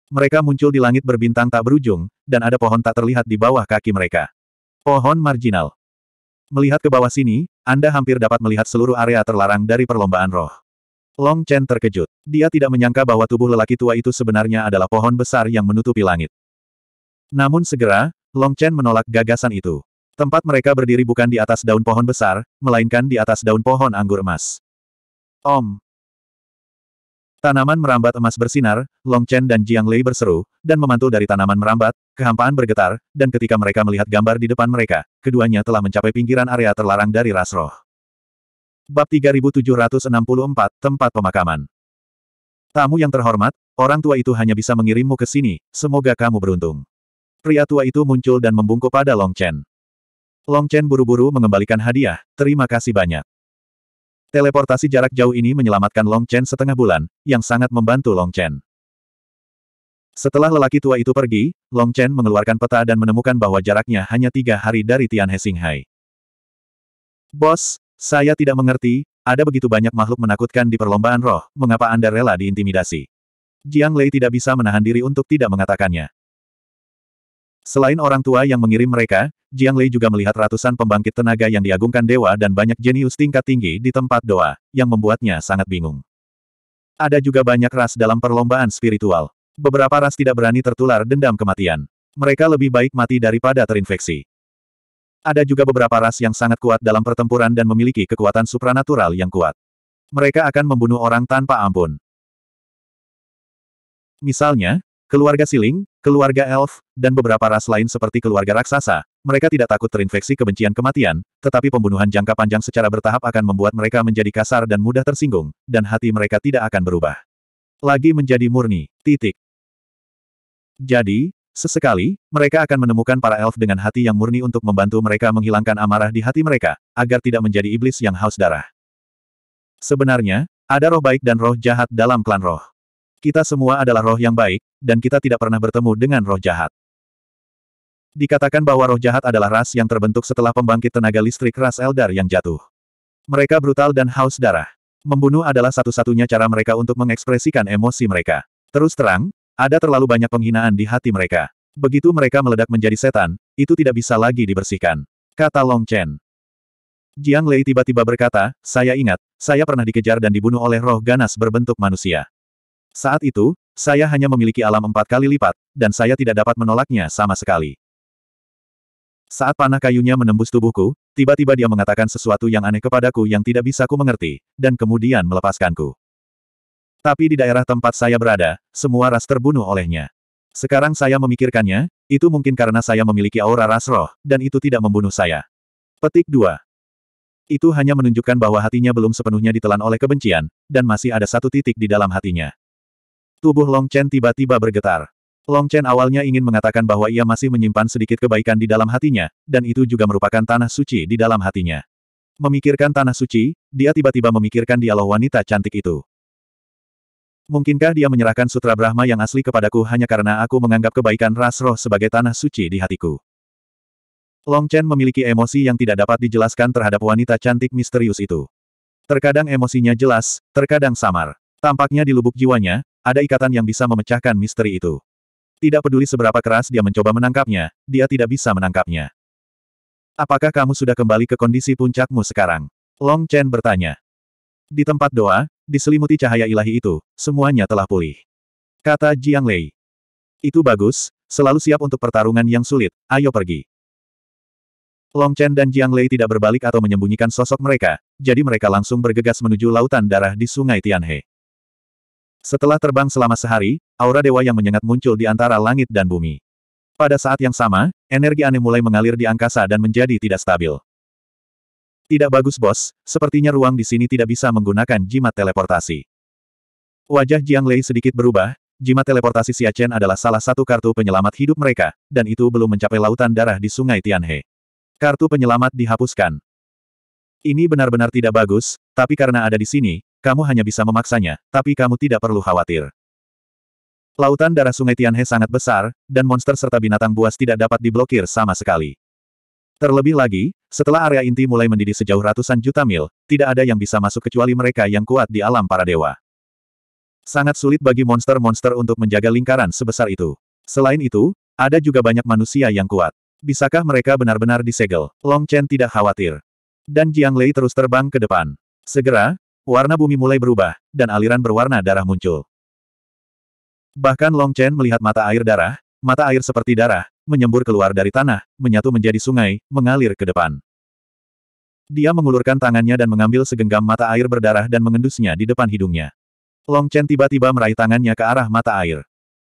Mereka muncul di langit berbintang tak berujung, dan ada pohon tak terlihat di bawah kaki mereka. Pohon marginal. Melihat ke bawah sini, Anda hampir dapat melihat seluruh area terlarang dari perlombaan roh. Long Chen terkejut. Dia tidak menyangka bahwa tubuh lelaki tua itu sebenarnya adalah pohon besar yang menutupi langit. Namun segera, Long Chen menolak gagasan itu. Tempat mereka berdiri bukan di atas daun pohon besar, melainkan di atas daun pohon anggur emas. Om. Tanaman merambat emas bersinar, Long Chen dan Jiang Lei berseru, dan memantul dari tanaman merambat, kehampaan bergetar, dan ketika mereka melihat gambar di depan mereka, keduanya telah mencapai pinggiran area terlarang dari ras roh. Bab 3764, Tempat Pemakaman Tamu yang terhormat, orang tua itu hanya bisa mengirimmu ke sini, semoga kamu beruntung. Pria tua itu muncul dan membungkuk pada Long Chen. Long Chen buru-buru mengembalikan hadiah, terima kasih banyak. Teleportasi jarak jauh ini menyelamatkan Long Chen setengah bulan, yang sangat membantu Long Chen. Setelah lelaki tua itu pergi, Long Chen mengeluarkan peta dan menemukan bahwa jaraknya hanya tiga hari dari Tianhe Singhai. Bos, saya tidak mengerti, ada begitu banyak makhluk menakutkan di perlombaan roh, mengapa Anda rela diintimidasi? Jiang Lei tidak bisa menahan diri untuk tidak mengatakannya. Selain orang tua yang mengirim mereka, Jiang Lei juga melihat ratusan pembangkit tenaga yang diagungkan dewa dan banyak jenius tingkat tinggi di tempat doa, yang membuatnya sangat bingung. Ada juga banyak ras dalam perlombaan spiritual. Beberapa ras tidak berani tertular dendam kematian. Mereka lebih baik mati daripada terinfeksi. Ada juga beberapa ras yang sangat kuat dalam pertempuran dan memiliki kekuatan supranatural yang kuat. Mereka akan membunuh orang tanpa ampun. Misalnya, Keluarga siling, keluarga elf, dan beberapa ras lain seperti keluarga raksasa, mereka tidak takut terinfeksi kebencian kematian, tetapi pembunuhan jangka panjang secara bertahap akan membuat mereka menjadi kasar dan mudah tersinggung, dan hati mereka tidak akan berubah. Lagi menjadi murni, titik. Jadi, sesekali, mereka akan menemukan para elf dengan hati yang murni untuk membantu mereka menghilangkan amarah di hati mereka, agar tidak menjadi iblis yang haus darah. Sebenarnya, ada roh baik dan roh jahat dalam klan roh. Kita semua adalah roh yang baik, dan kita tidak pernah bertemu dengan roh jahat. Dikatakan bahwa roh jahat adalah ras yang terbentuk setelah pembangkit tenaga listrik ras Eldar yang jatuh. Mereka brutal dan haus darah. Membunuh adalah satu-satunya cara mereka untuk mengekspresikan emosi mereka. Terus terang, ada terlalu banyak penghinaan di hati mereka. Begitu mereka meledak menjadi setan, itu tidak bisa lagi dibersihkan. Kata Long Chen. Jiang Lei tiba-tiba berkata, saya ingat, saya pernah dikejar dan dibunuh oleh roh ganas berbentuk manusia. Saat itu, saya hanya memiliki alam empat kali lipat, dan saya tidak dapat menolaknya sama sekali. Saat panah kayunya menembus tubuhku, tiba-tiba dia mengatakan sesuatu yang aneh kepadaku yang tidak bisa ku mengerti, dan kemudian melepaskanku. Tapi di daerah tempat saya berada, semua ras terbunuh olehnya. Sekarang saya memikirkannya, itu mungkin karena saya memiliki aura ras roh, dan itu tidak membunuh saya. Petik 2. Itu hanya menunjukkan bahwa hatinya belum sepenuhnya ditelan oleh kebencian, dan masih ada satu titik di dalam hatinya. Tubuh Long Chen tiba-tiba bergetar. Long Chen awalnya ingin mengatakan bahwa ia masih menyimpan sedikit kebaikan di dalam hatinya, dan itu juga merupakan tanah suci di dalam hatinya. Memikirkan tanah suci, dia tiba-tiba memikirkan dialog wanita cantik itu. Mungkinkah dia menyerahkan sutra Brahma yang asli kepadaku hanya karena aku menganggap kebaikan ras roh sebagai tanah suci di hatiku? Long Chen memiliki emosi yang tidak dapat dijelaskan terhadap wanita cantik misterius itu. Terkadang emosinya jelas, terkadang samar. Tampaknya di lubuk jiwanya, ada ikatan yang bisa memecahkan misteri itu. Tidak peduli seberapa keras dia mencoba menangkapnya, dia tidak bisa menangkapnya. Apakah kamu sudah kembali ke kondisi puncakmu sekarang? Long Chen bertanya. Di tempat doa, diselimuti cahaya ilahi itu, semuanya telah pulih. Kata Jiang Lei. Itu bagus, selalu siap untuk pertarungan yang sulit, ayo pergi. Long Chen dan Jiang Lei tidak berbalik atau menyembunyikan sosok mereka, jadi mereka langsung bergegas menuju lautan darah di sungai Tianhe. Setelah terbang selama sehari, aura dewa yang menyengat muncul di antara langit dan bumi. Pada saat yang sama, energi aneh mulai mengalir di angkasa dan menjadi tidak stabil. Tidak bagus bos, sepertinya ruang di sini tidak bisa menggunakan jimat teleportasi. Wajah Jiang Lei sedikit berubah, jimat teleportasi Siachen adalah salah satu kartu penyelamat hidup mereka, dan itu belum mencapai lautan darah di sungai Tianhe. Kartu penyelamat dihapuskan. Ini benar-benar tidak bagus, tapi karena ada di sini, kamu hanya bisa memaksanya, tapi kamu tidak perlu khawatir. Lautan darah sungai Tianhe sangat besar, dan monster serta binatang buas tidak dapat diblokir sama sekali. Terlebih lagi, setelah area inti mulai mendidih sejauh ratusan juta mil, tidak ada yang bisa masuk kecuali mereka yang kuat di alam para dewa. Sangat sulit bagi monster-monster untuk menjaga lingkaran sebesar itu. Selain itu, ada juga banyak manusia yang kuat. Bisakah mereka benar-benar disegel? Long Chen tidak khawatir. Dan Jiang Lei terus terbang ke depan. Segera, Warna bumi mulai berubah, dan aliran berwarna darah muncul. Bahkan Long Chen melihat mata air darah, mata air seperti darah, menyembur keluar dari tanah, menyatu menjadi sungai, mengalir ke depan. Dia mengulurkan tangannya dan mengambil segenggam mata air berdarah dan mengendusnya di depan hidungnya. Long Chen tiba-tiba meraih tangannya ke arah mata air.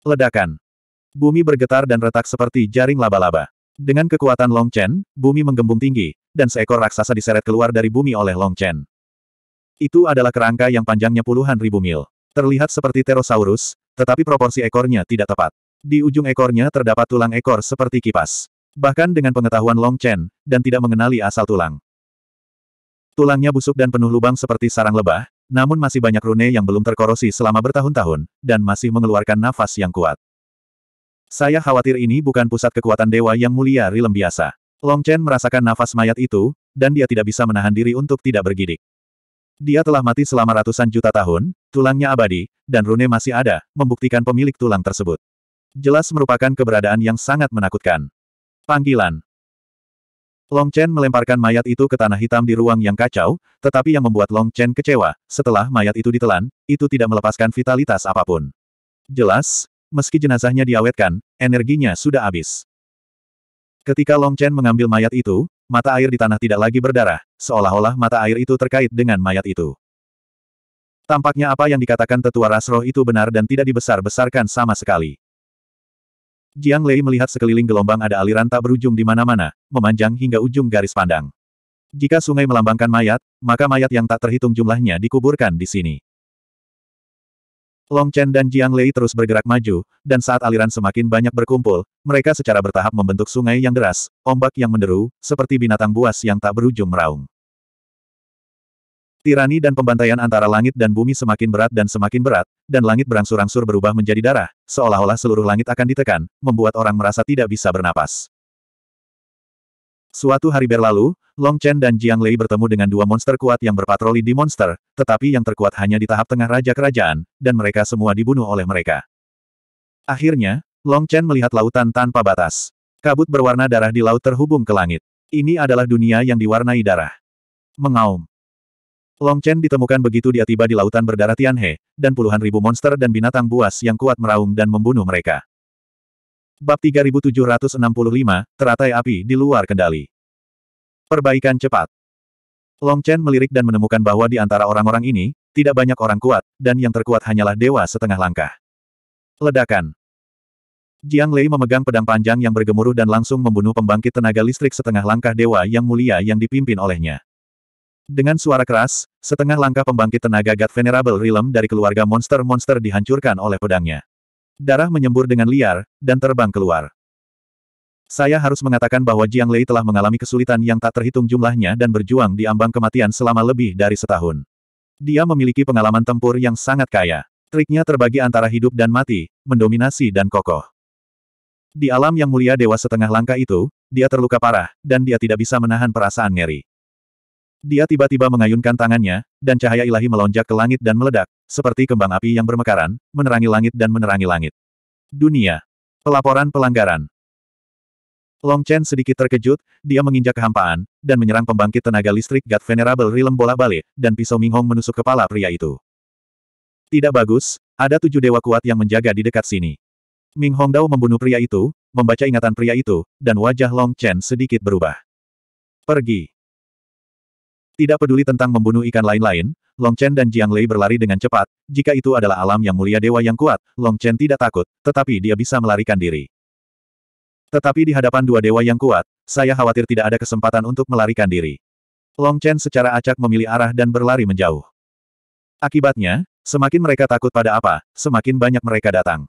Ledakan. Bumi bergetar dan retak seperti jaring laba-laba. Dengan kekuatan Long Chen, bumi menggembung tinggi, dan seekor raksasa diseret keluar dari bumi oleh Long Chen. Itu adalah kerangka yang panjangnya puluhan ribu mil. Terlihat seperti pterosaurus, tetapi proporsi ekornya tidak tepat. Di ujung ekornya terdapat tulang ekor seperti kipas. Bahkan dengan pengetahuan Long Chen, dan tidak mengenali asal tulang. Tulangnya busuk dan penuh lubang seperti sarang lebah, namun masih banyak rune yang belum terkorosi selama bertahun-tahun, dan masih mengeluarkan nafas yang kuat. Saya khawatir ini bukan pusat kekuatan dewa yang mulia Rilem biasa. Long Chen merasakan nafas mayat itu, dan dia tidak bisa menahan diri untuk tidak bergidik. Dia telah mati selama ratusan juta tahun, tulangnya abadi, dan rune masih ada, membuktikan pemilik tulang tersebut. Jelas merupakan keberadaan yang sangat menakutkan. Panggilan Long Chen melemparkan mayat itu ke tanah hitam di ruang yang kacau, tetapi yang membuat Long Chen kecewa, setelah mayat itu ditelan, itu tidak melepaskan vitalitas apapun. Jelas, meski jenazahnya diawetkan, energinya sudah habis. Ketika Long Chen mengambil mayat itu, mata air di tanah tidak lagi berdarah, seolah-olah mata air itu terkait dengan mayat itu. Tampaknya apa yang dikatakan tetua Rasroh itu benar dan tidak dibesar-besarkan sama sekali. Jiang Lei melihat sekeliling gelombang ada aliran tak berujung di mana-mana, memanjang hingga ujung garis pandang. Jika sungai melambangkan mayat, maka mayat yang tak terhitung jumlahnya dikuburkan di sini. Long Chen dan Jiang Lei terus bergerak maju, dan saat aliran semakin banyak berkumpul, mereka secara bertahap membentuk sungai yang deras, ombak yang menderu, seperti binatang buas yang tak berujung meraung. Tirani dan pembantaian antara langit dan bumi semakin berat dan semakin berat, dan langit berangsur-angsur berubah menjadi darah, seolah-olah seluruh langit akan ditekan, membuat orang merasa tidak bisa bernapas. Suatu hari berlalu, Long Chen dan Jiang Lei bertemu dengan dua monster kuat yang berpatroli di monster, tetapi yang terkuat hanya di tahap tengah Raja Kerajaan, dan mereka semua dibunuh oleh mereka. Akhirnya, Long Chen melihat lautan tanpa batas. Kabut berwarna darah di laut terhubung ke langit. Ini adalah dunia yang diwarnai darah. Mengaum. Long Chen ditemukan begitu dia tiba di lautan berdarah Tianhe, dan puluhan ribu monster dan binatang buas yang kuat meraung dan membunuh mereka. Bab 3765, Teratai Api di Luar Kendali Perbaikan cepat. Long Chen melirik dan menemukan bahwa di antara orang-orang ini, tidak banyak orang kuat, dan yang terkuat hanyalah dewa setengah langkah. Ledakan. Jiang Lei memegang pedang panjang yang bergemuruh dan langsung membunuh pembangkit tenaga listrik setengah langkah dewa yang mulia yang dipimpin olehnya. Dengan suara keras, setengah langkah pembangkit tenaga God Venerable Realm dari keluarga monster-monster dihancurkan oleh pedangnya. Darah menyembur dengan liar, dan terbang keluar. Saya harus mengatakan bahwa Jiang Lei telah mengalami kesulitan yang tak terhitung jumlahnya dan berjuang di ambang kematian selama lebih dari setahun. Dia memiliki pengalaman tempur yang sangat kaya. Triknya terbagi antara hidup dan mati, mendominasi dan kokoh. Di alam yang mulia dewa setengah langkah itu, dia terluka parah, dan dia tidak bisa menahan perasaan ngeri. Dia tiba-tiba mengayunkan tangannya, dan cahaya ilahi melonjak ke langit dan meledak, seperti kembang api yang bermekaran, menerangi langit dan menerangi langit. Dunia. Pelaporan pelanggaran. Long Chen sedikit terkejut, dia menginjak kehampaan, dan menyerang pembangkit tenaga listrik God Venerable Realm bola balik dan pisau Ming Hong menusuk kepala pria itu. Tidak bagus, ada tujuh dewa kuat yang menjaga di dekat sini. Ming Hong Dao membunuh pria itu, membaca ingatan pria itu, dan wajah Long Chen sedikit berubah. Pergi. Tidak peduli tentang membunuh ikan lain-lain, Long Chen dan Jiang Lei berlari dengan cepat, jika itu adalah alam yang mulia dewa yang kuat, Long Chen tidak takut, tetapi dia bisa melarikan diri. Tetapi di hadapan dua dewa yang kuat, saya khawatir tidak ada kesempatan untuk melarikan diri. Long Chen secara acak memilih arah dan berlari menjauh. Akibatnya, semakin mereka takut pada apa, semakin banyak mereka datang.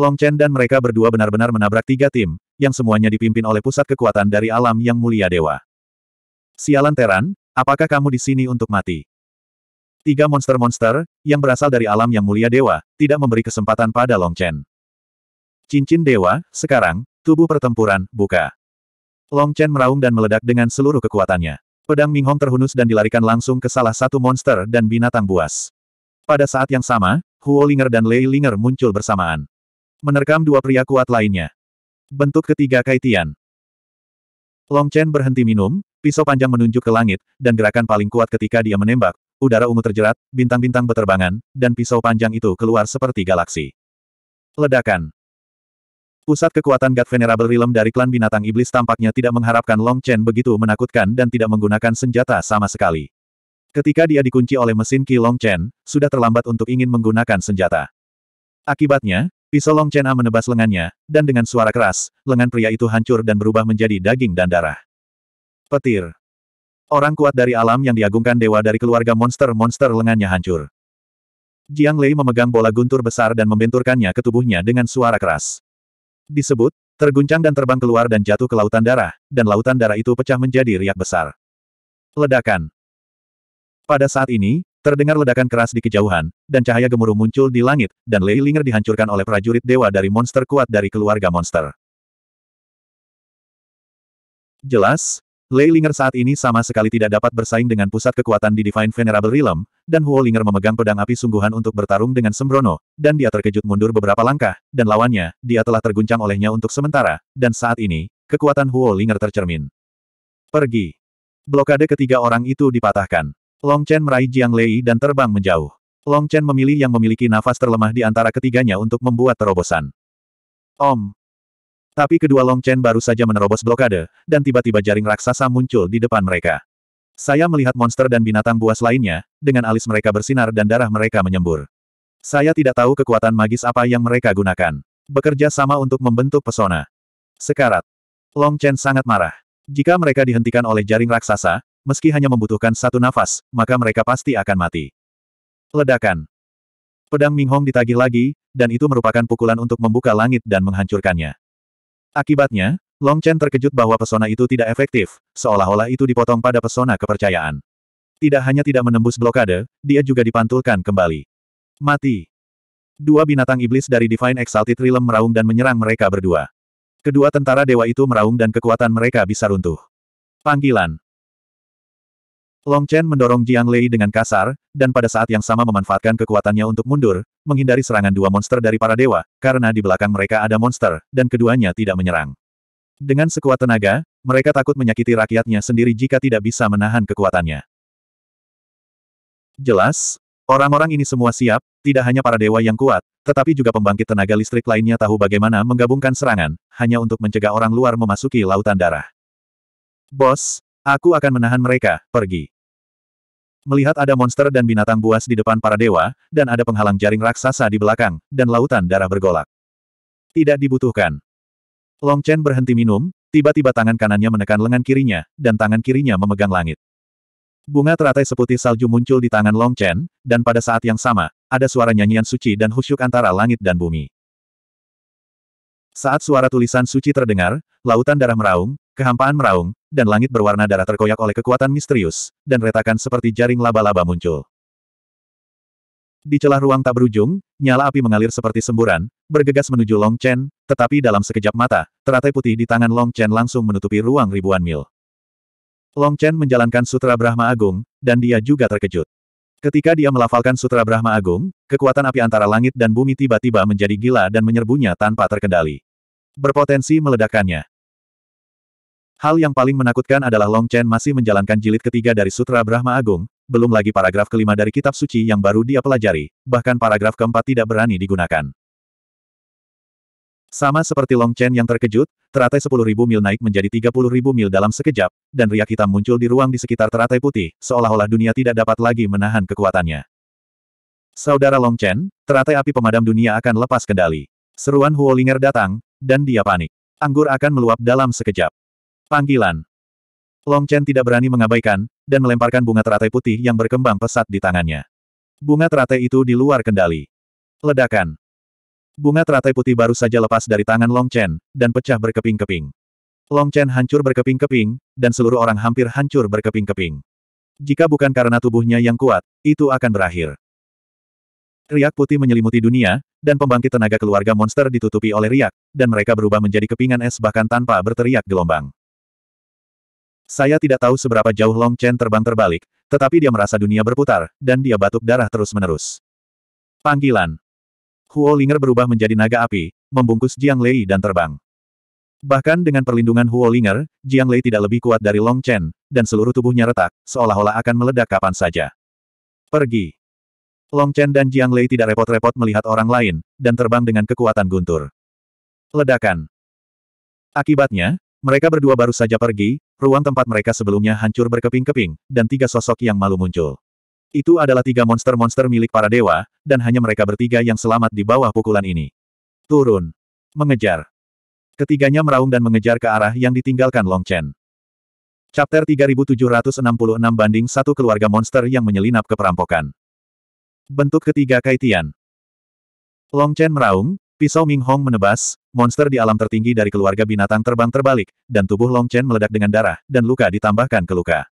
Long Chen dan mereka berdua benar-benar menabrak tiga tim, yang semuanya dipimpin oleh pusat kekuatan dari alam yang mulia dewa. Sialan Teran, apakah kamu di sini untuk mati? Tiga monster-monster, yang berasal dari alam yang mulia dewa, tidak memberi kesempatan pada Long Chen. Cincin dewa, sekarang, Tubuh pertempuran, buka. Long Chen meraung dan meledak dengan seluruh kekuatannya. Pedang Ming Hong terhunus dan dilarikan langsung ke salah satu monster dan binatang buas. Pada saat yang sama, Huo Linger dan Lei Linger muncul bersamaan. Menerkam dua pria kuat lainnya. Bentuk ketiga Kaitian. Long Chen berhenti minum, pisau panjang menunjuk ke langit, dan gerakan paling kuat ketika dia menembak, udara ungu terjerat, bintang-bintang beterbangan, dan pisau panjang itu keluar seperti galaksi. Ledakan. Pusat kekuatan God Venerable Realm dari klan binatang iblis tampaknya tidak mengharapkan Long Chen begitu menakutkan dan tidak menggunakan senjata sama sekali. Ketika dia dikunci oleh mesin Ki Long Chen, sudah terlambat untuk ingin menggunakan senjata. Akibatnya, pisau Long Chen A menebas lengannya, dan dengan suara keras, lengan pria itu hancur dan berubah menjadi daging dan darah. Petir. Orang kuat dari alam yang diagungkan dewa dari keluarga monster-monster lengannya hancur. Jiang Lei memegang bola guntur besar dan membenturkannya ke tubuhnya dengan suara keras disebut, terguncang dan terbang keluar dan jatuh ke lautan darah, dan lautan darah itu pecah menjadi riak besar. Ledakan. Pada saat ini, terdengar ledakan keras di kejauhan, dan cahaya gemuruh muncul di langit, dan Lei Linger dihancurkan oleh prajurit dewa dari monster kuat dari keluarga monster. Jelas, Lei Linger saat ini sama sekali tidak dapat bersaing dengan pusat kekuatan di Divine Venerable Realm, dan Huo Linger memegang pedang api sungguhan untuk bertarung dengan Sembrono, dan dia terkejut mundur beberapa langkah, dan lawannya, dia telah terguncang olehnya untuk sementara, dan saat ini, kekuatan Huo Linger tercermin. Pergi. Blokade ketiga orang itu dipatahkan. Long Chen meraih Jiang Lei dan terbang menjauh. Long Chen memilih yang memiliki nafas terlemah di antara ketiganya untuk membuat terobosan. Om, tapi kedua Long Chen baru saja menerobos blokade, dan tiba-tiba jaring raksasa muncul di depan mereka. Saya melihat monster dan binatang buas lainnya, dengan alis mereka bersinar dan darah mereka menyembur. Saya tidak tahu kekuatan magis apa yang mereka gunakan. Bekerja sama untuk membentuk pesona. Sekarat. Long Chen sangat marah. Jika mereka dihentikan oleh jaring raksasa, meski hanya membutuhkan satu nafas, maka mereka pasti akan mati. Ledakan. Pedang Ming Hong ditagih lagi, dan itu merupakan pukulan untuk membuka langit dan menghancurkannya. Akibatnya, Long Chen terkejut bahwa pesona itu tidak efektif, seolah-olah itu dipotong pada pesona kepercayaan. Tidak hanya tidak menembus blokade, dia juga dipantulkan kembali. Mati. Dua binatang iblis dari Divine Exalted Realm meraung dan menyerang mereka berdua. Kedua tentara dewa itu meraung dan kekuatan mereka bisa runtuh. Panggilan. Long Chen mendorong Jiang Lei dengan kasar, dan pada saat yang sama memanfaatkan kekuatannya untuk mundur, menghindari serangan dua monster dari para dewa, karena di belakang mereka ada monster, dan keduanya tidak menyerang. Dengan sekuat tenaga, mereka takut menyakiti rakyatnya sendiri jika tidak bisa menahan kekuatannya. Jelas, orang-orang ini semua siap, tidak hanya para dewa yang kuat, tetapi juga pembangkit tenaga listrik lainnya tahu bagaimana menggabungkan serangan, hanya untuk mencegah orang luar memasuki lautan darah. Bos, Aku akan menahan mereka, pergi. Melihat ada monster dan binatang buas di depan para dewa, dan ada penghalang jaring raksasa di belakang, dan lautan darah bergolak. Tidak dibutuhkan. Long Chen berhenti minum, tiba-tiba tangan kanannya menekan lengan kirinya, dan tangan kirinya memegang langit. Bunga teratai seputih salju muncul di tangan Long Chen, dan pada saat yang sama, ada suara nyanyian suci dan khusyuk antara langit dan bumi. Saat suara tulisan suci terdengar, lautan darah meraung, kehampaan meraung, dan langit berwarna darah terkoyak oleh kekuatan misterius, dan retakan seperti jaring laba-laba muncul. Di celah ruang tak berujung, nyala api mengalir seperti semburan, bergegas menuju Long Chen, tetapi dalam sekejap mata, teratai putih di tangan Long Chen langsung menutupi ruang ribuan mil. Long Chen menjalankan Sutra Brahma Agung, dan dia juga terkejut. Ketika dia melafalkan Sutra Brahma Agung, kekuatan api antara langit dan bumi tiba-tiba menjadi gila dan menyerbunya tanpa terkendali. Berpotensi meledakkannya. Hal yang paling menakutkan adalah Long Chen masih menjalankan jilid ketiga dari Sutra Brahma Agung, belum lagi paragraf kelima dari kitab suci yang baru dia pelajari, bahkan paragraf keempat tidak berani digunakan. Sama seperti Long Chen yang terkejut, teratai 10.000 mil naik menjadi 30.000 mil dalam sekejap, dan riak hitam muncul di ruang di sekitar teratai putih, seolah-olah dunia tidak dapat lagi menahan kekuatannya. Saudara Long Chen, teratai api pemadam dunia akan lepas kendali. Seruan Huolinger datang, dan dia panik. Anggur akan meluap dalam sekejap. Panggilan. Long Chen tidak berani mengabaikan, dan melemparkan bunga teratai putih yang berkembang pesat di tangannya. Bunga teratai itu di luar kendali. Ledakan. Bunga teratai putih baru saja lepas dari tangan Long Chen, dan pecah berkeping-keping. Long Chen hancur berkeping-keping, dan seluruh orang hampir hancur berkeping-keping. Jika bukan karena tubuhnya yang kuat, itu akan berakhir. Riak putih menyelimuti dunia, dan pembangkit tenaga keluarga monster ditutupi oleh riak, dan mereka berubah menjadi kepingan es bahkan tanpa berteriak gelombang. Saya tidak tahu seberapa jauh Long Chen terbang terbalik, tetapi dia merasa dunia berputar, dan dia batuk darah terus-menerus. Panggilan. Huo Linger berubah menjadi naga api, membungkus Jiang Lei dan terbang. Bahkan dengan perlindungan Huo Linger, Jiang Lei tidak lebih kuat dari Long Chen, dan seluruh tubuhnya retak, seolah-olah akan meledak kapan saja. Pergi. Long Chen dan Jiang Lei tidak repot-repot melihat orang lain, dan terbang dengan kekuatan guntur. Ledakan. Akibatnya, mereka berdua baru saja pergi, ruang tempat mereka sebelumnya hancur berkeping-keping, dan tiga sosok yang malu muncul. Itu adalah tiga monster-monster milik para dewa, dan hanya mereka bertiga yang selamat di bawah pukulan ini. Turun. Mengejar. Ketiganya meraung dan mengejar ke arah yang ditinggalkan Long Chen. Chapter 3766 banding satu keluarga monster yang menyelinap ke perampokan. Bentuk ketiga Kaitian. Long Chen meraung, Pisau Ming Hong menebas, monster di alam tertinggi dari keluarga binatang terbang terbalik, dan tubuh Long Chen meledak dengan darah, dan luka ditambahkan ke luka.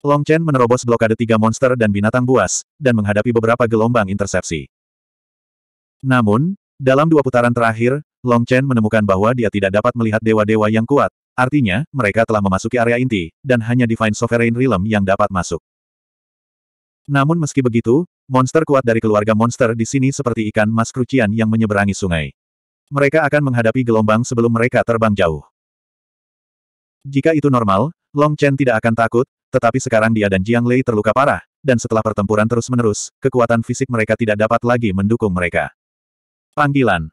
Long Chen menerobos blokade tiga monster dan binatang buas, dan menghadapi beberapa gelombang intersepsi. Namun, dalam dua putaran terakhir, Long Chen menemukan bahwa dia tidak dapat melihat dewa-dewa yang kuat, artinya, mereka telah memasuki area inti, dan hanya Divine Sovereign Realm yang dapat masuk. Namun meski begitu, Monster kuat dari keluarga monster di sini seperti ikan mas krucian yang menyeberangi sungai. Mereka akan menghadapi gelombang sebelum mereka terbang jauh. Jika itu normal, Long Chen tidak akan takut, tetapi sekarang dia dan Jiang Lei terluka parah, dan setelah pertempuran terus-menerus, kekuatan fisik mereka tidak dapat lagi mendukung mereka. Panggilan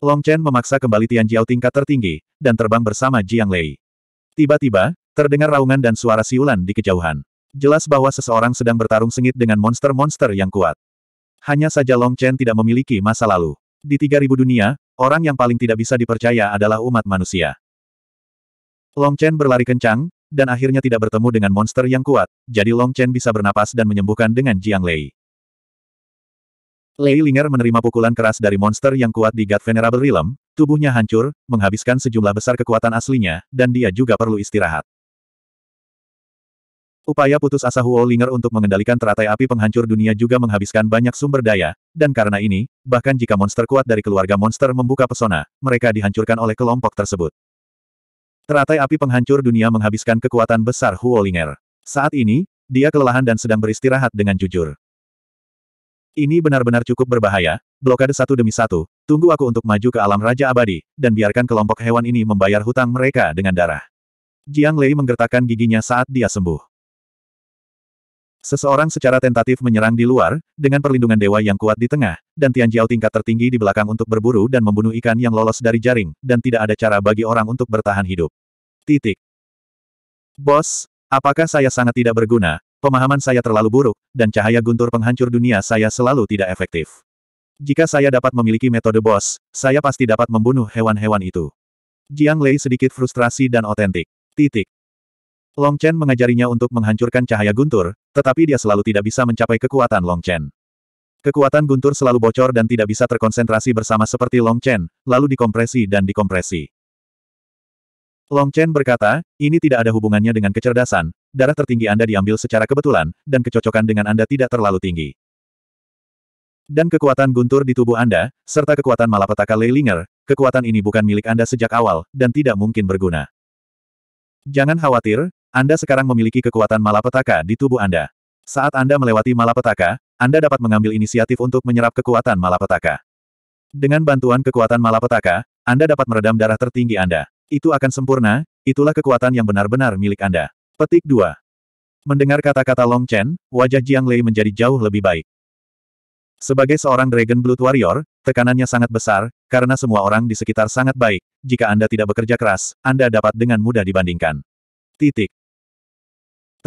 Long Chen memaksa kembali Tian Jiao tingkat tertinggi, dan terbang bersama Jiang Lei. Tiba-tiba, terdengar raungan dan suara siulan di kejauhan. Jelas bahwa seseorang sedang bertarung sengit dengan monster-monster yang kuat. Hanya saja Long Chen tidak memiliki masa lalu. Di 3000 dunia, orang yang paling tidak bisa dipercaya adalah umat manusia. Long Chen berlari kencang, dan akhirnya tidak bertemu dengan monster yang kuat, jadi Long Chen bisa bernapas dan menyembuhkan dengan Jiang Lei. Lei Linger menerima pukulan keras dari monster yang kuat di God Venerable Realm, tubuhnya hancur, menghabiskan sejumlah besar kekuatan aslinya, dan dia juga perlu istirahat. Upaya putus asa Huolinger untuk mengendalikan teratai api penghancur dunia juga menghabiskan banyak sumber daya, dan karena ini, bahkan jika monster kuat dari keluarga monster membuka pesona, mereka dihancurkan oleh kelompok tersebut. Teratai api penghancur dunia menghabiskan kekuatan besar Huolinger. Saat ini, dia kelelahan dan sedang beristirahat dengan jujur. Ini benar-benar cukup berbahaya, blokade satu demi satu, tunggu aku untuk maju ke alam Raja Abadi, dan biarkan kelompok hewan ini membayar hutang mereka dengan darah. Jiang Lei menggertakkan giginya saat dia sembuh. Seseorang secara tentatif menyerang di luar, dengan perlindungan dewa yang kuat di tengah, dan Tianjiao tingkat tertinggi di belakang untuk berburu dan membunuh ikan yang lolos dari jaring, dan tidak ada cara bagi orang untuk bertahan hidup. Titik. Bos, apakah saya sangat tidak berguna, pemahaman saya terlalu buruk, dan cahaya guntur penghancur dunia saya selalu tidak efektif. Jika saya dapat memiliki metode bos, saya pasti dapat membunuh hewan-hewan itu. Jiang Lei sedikit frustrasi dan otentik. Titik. Long Chen mengajarinya untuk menghancurkan cahaya guntur, tetapi dia selalu tidak bisa mencapai kekuatan Long Chen. Kekuatan Guntur selalu bocor dan tidak bisa terkonsentrasi bersama seperti Long Chen, lalu dikompresi dan dikompresi. Long Chen berkata, ini tidak ada hubungannya dengan kecerdasan, darah tertinggi Anda diambil secara kebetulan, dan kecocokan dengan Anda tidak terlalu tinggi. Dan kekuatan guntur di tubuh Anda, serta kekuatan malapetaka Leilinger, kekuatan ini bukan milik Anda sejak awal, dan tidak mungkin berguna. Jangan khawatir, anda sekarang memiliki kekuatan malapetaka di tubuh Anda. Saat Anda melewati malapetaka, Anda dapat mengambil inisiatif untuk menyerap kekuatan malapetaka. Dengan bantuan kekuatan malapetaka, Anda dapat meredam darah tertinggi Anda. Itu akan sempurna, itulah kekuatan yang benar-benar milik Anda. Petik 2. Mendengar kata-kata Long Chen, wajah Jiang Lei menjadi jauh lebih baik. Sebagai seorang Dragon Blood Warrior, tekanannya sangat besar, karena semua orang di sekitar sangat baik. Jika Anda tidak bekerja keras, Anda dapat dengan mudah dibandingkan. Titik.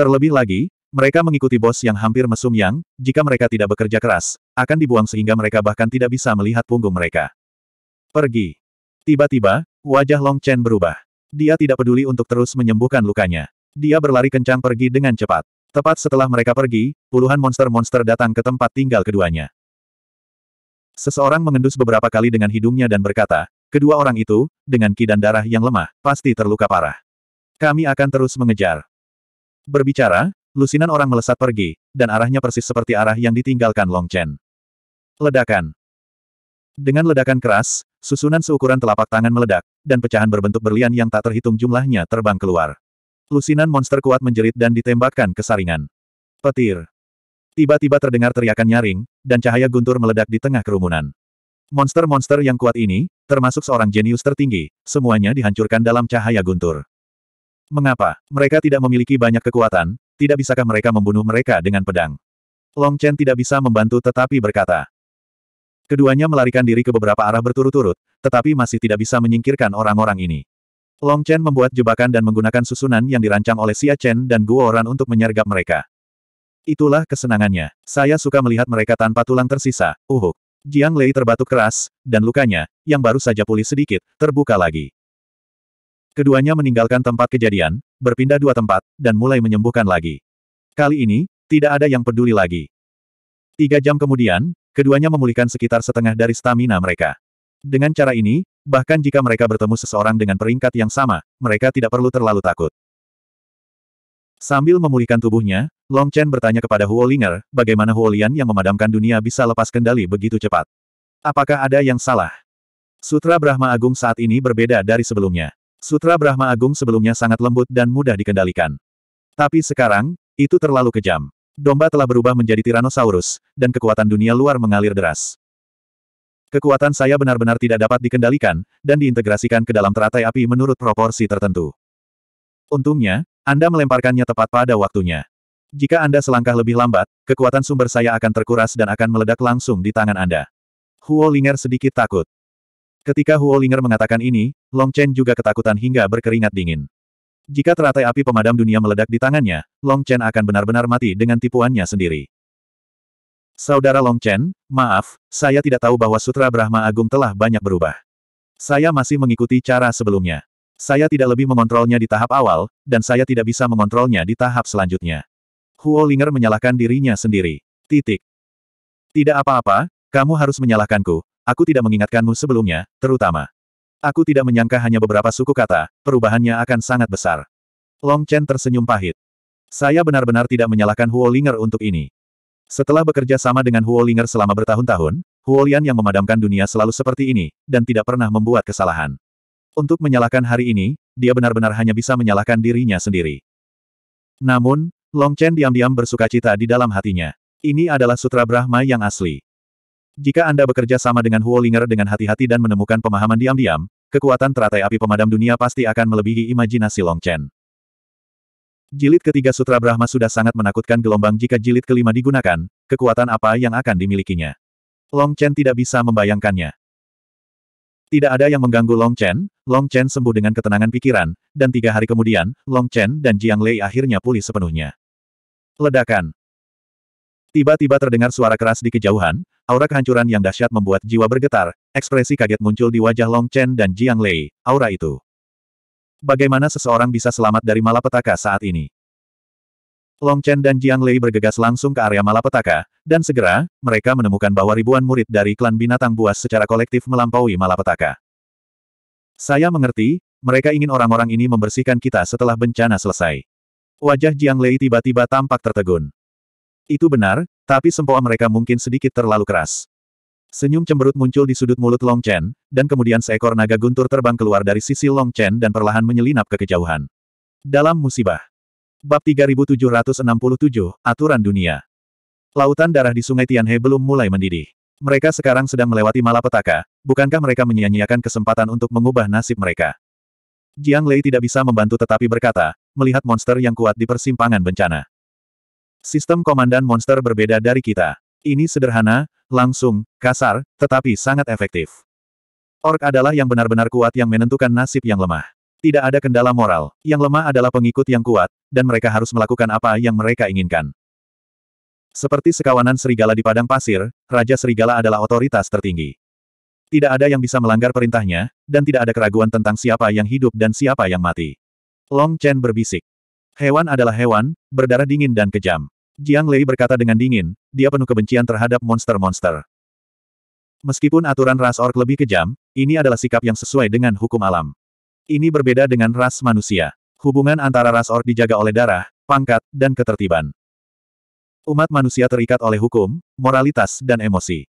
Terlebih lagi, mereka mengikuti bos yang hampir mesum yang jika mereka tidak bekerja keras, akan dibuang sehingga mereka bahkan tidak bisa melihat punggung mereka. Pergi. Tiba-tiba, wajah Long Chen berubah. Dia tidak peduli untuk terus menyembuhkan lukanya. Dia berlari kencang pergi dengan cepat. Tepat setelah mereka pergi, puluhan monster-monster datang ke tempat tinggal keduanya. Seseorang mengendus beberapa kali dengan hidungnya dan berkata, kedua orang itu, dengan ki dan darah yang lemah, pasti terluka parah. Kami akan terus mengejar. Berbicara, lusinan orang melesat pergi, dan arahnya persis seperti arah yang ditinggalkan Long Chen. Ledakan. Dengan ledakan keras, susunan seukuran telapak tangan meledak, dan pecahan berbentuk berlian yang tak terhitung jumlahnya terbang keluar. Lusinan monster kuat menjerit dan ditembakkan ke saringan. Petir. Tiba-tiba terdengar teriakan nyaring, dan cahaya guntur meledak di tengah kerumunan. Monster-monster yang kuat ini, termasuk seorang jenius tertinggi, semuanya dihancurkan dalam cahaya guntur. Mengapa? Mereka tidak memiliki banyak kekuatan, tidak bisakah mereka membunuh mereka dengan pedang? Long Chen tidak bisa membantu tetapi berkata. Keduanya melarikan diri ke beberapa arah berturut-turut, tetapi masih tidak bisa menyingkirkan orang-orang ini. Long Chen membuat jebakan dan menggunakan susunan yang dirancang oleh Xia Chen dan Guo Ran untuk menyergap mereka. Itulah kesenangannya. Saya suka melihat mereka tanpa tulang tersisa, uhuk. Jiang Lei terbatuk keras, dan lukanya, yang baru saja pulih sedikit, terbuka lagi. Keduanya meninggalkan tempat kejadian, berpindah dua tempat, dan mulai menyembuhkan lagi. Kali ini, tidak ada yang peduli lagi. Tiga jam kemudian, keduanya memulihkan sekitar setengah dari stamina mereka. Dengan cara ini, bahkan jika mereka bertemu seseorang dengan peringkat yang sama, mereka tidak perlu terlalu takut. Sambil memulihkan tubuhnya, Long Chen bertanya kepada Huo Linger, bagaimana Huo Lian yang memadamkan dunia bisa lepas kendali begitu cepat. Apakah ada yang salah? Sutra Brahma Agung saat ini berbeda dari sebelumnya. Sutra Brahma Agung sebelumnya sangat lembut dan mudah dikendalikan. Tapi sekarang, itu terlalu kejam. Domba telah berubah menjadi Tyrannosaurus, dan kekuatan dunia luar mengalir deras. Kekuatan saya benar-benar tidak dapat dikendalikan, dan diintegrasikan ke dalam teratai api menurut proporsi tertentu. Untungnya, Anda melemparkannya tepat pada waktunya. Jika Anda selangkah lebih lambat, kekuatan sumber saya akan terkuras dan akan meledak langsung di tangan Anda. Huo Linger sedikit takut. Ketika Huolinger mengatakan ini, Long Chen juga ketakutan hingga berkeringat dingin. Jika teratai api pemadam dunia meledak di tangannya, Long Chen akan benar-benar mati dengan tipuannya sendiri. Saudara Long Chen, maaf, saya tidak tahu bahwa Sutra Brahma Agung telah banyak berubah. Saya masih mengikuti cara sebelumnya. Saya tidak lebih mengontrolnya di tahap awal, dan saya tidak bisa mengontrolnya di tahap selanjutnya. Huo Linger menyalahkan dirinya sendiri. Titik. Tidak apa-apa, kamu harus menyalahkanku, Aku tidak mengingatkanmu sebelumnya, terutama. Aku tidak menyangka hanya beberapa suku kata, perubahannya akan sangat besar. Long Chen tersenyum pahit. Saya benar-benar tidak menyalahkan Huo Linger untuk ini. Setelah bekerja sama dengan Huo Linger selama bertahun-tahun, Huo Lian yang memadamkan dunia selalu seperti ini, dan tidak pernah membuat kesalahan. Untuk menyalahkan hari ini, dia benar-benar hanya bisa menyalahkan dirinya sendiri. Namun, Long Chen diam-diam bersuka cita di dalam hatinya. Ini adalah Sutra Brahma yang asli. Jika Anda bekerja sama dengan Huolinger dengan hati-hati dan menemukan pemahaman diam-diam, kekuatan teratai api pemadam dunia pasti akan melebihi imajinasi Long Chen. Jilid ketiga Sutra Brahma sudah sangat menakutkan gelombang jika jilid kelima digunakan, kekuatan apa yang akan dimilikinya. Long Chen tidak bisa membayangkannya. Tidak ada yang mengganggu Long Chen, Long Chen sembuh dengan ketenangan pikiran, dan tiga hari kemudian, Long Chen dan Jiang Lei akhirnya pulih sepenuhnya. Ledakan Tiba-tiba terdengar suara keras di kejauhan, aura kehancuran yang dahsyat membuat jiwa bergetar, ekspresi kaget muncul di wajah Long Chen dan Jiang Lei, aura itu. Bagaimana seseorang bisa selamat dari malapetaka saat ini? Long Chen dan Jiang Lei bergegas langsung ke area malapetaka, dan segera, mereka menemukan bahwa ribuan murid dari klan binatang buas secara kolektif melampaui malapetaka. Saya mengerti, mereka ingin orang-orang ini membersihkan kita setelah bencana selesai. Wajah Jiang Lei tiba-tiba tampak tertegun. Itu benar, tapi sempoa mereka mungkin sedikit terlalu keras. Senyum cemberut muncul di sudut mulut Long Chen, dan kemudian seekor naga guntur terbang keluar dari sisi Long Chen dan perlahan menyelinap ke kejauhan. Dalam musibah. Bab 3767, Aturan Dunia. Lautan darah di sungai Tianhe belum mulai mendidih. Mereka sekarang sedang melewati malapetaka, bukankah mereka menyia-nyiakan kesempatan untuk mengubah nasib mereka? Jiang Lei tidak bisa membantu tetapi berkata, melihat monster yang kuat di persimpangan bencana. Sistem komandan monster berbeda dari kita. Ini sederhana, langsung, kasar, tetapi sangat efektif. Ork adalah yang benar-benar kuat yang menentukan nasib yang lemah. Tidak ada kendala moral, yang lemah adalah pengikut yang kuat, dan mereka harus melakukan apa yang mereka inginkan. Seperti sekawanan serigala di padang pasir, Raja Serigala adalah otoritas tertinggi. Tidak ada yang bisa melanggar perintahnya, dan tidak ada keraguan tentang siapa yang hidup dan siapa yang mati. Long Chen berbisik. Hewan adalah hewan, berdarah dingin dan kejam. Jiang Lei berkata dengan dingin, dia penuh kebencian terhadap monster-monster. Meskipun aturan ras ork lebih kejam, ini adalah sikap yang sesuai dengan hukum alam. Ini berbeda dengan ras manusia. Hubungan antara ras ork dijaga oleh darah, pangkat, dan ketertiban. Umat manusia terikat oleh hukum, moralitas, dan emosi.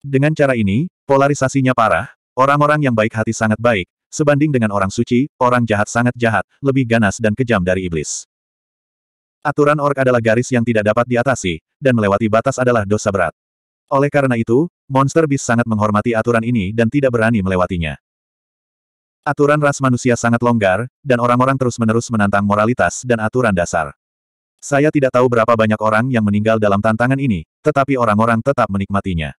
Dengan cara ini, polarisasinya parah, orang-orang yang baik hati sangat baik, Sebanding dengan orang suci, orang jahat sangat jahat, lebih ganas dan kejam dari iblis. Aturan ork adalah garis yang tidak dapat diatasi, dan melewati batas adalah dosa berat. Oleh karena itu, monster bis sangat menghormati aturan ini dan tidak berani melewatinya. Aturan ras manusia sangat longgar, dan orang-orang terus-menerus menantang moralitas dan aturan dasar. Saya tidak tahu berapa banyak orang yang meninggal dalam tantangan ini, tetapi orang-orang tetap menikmatinya.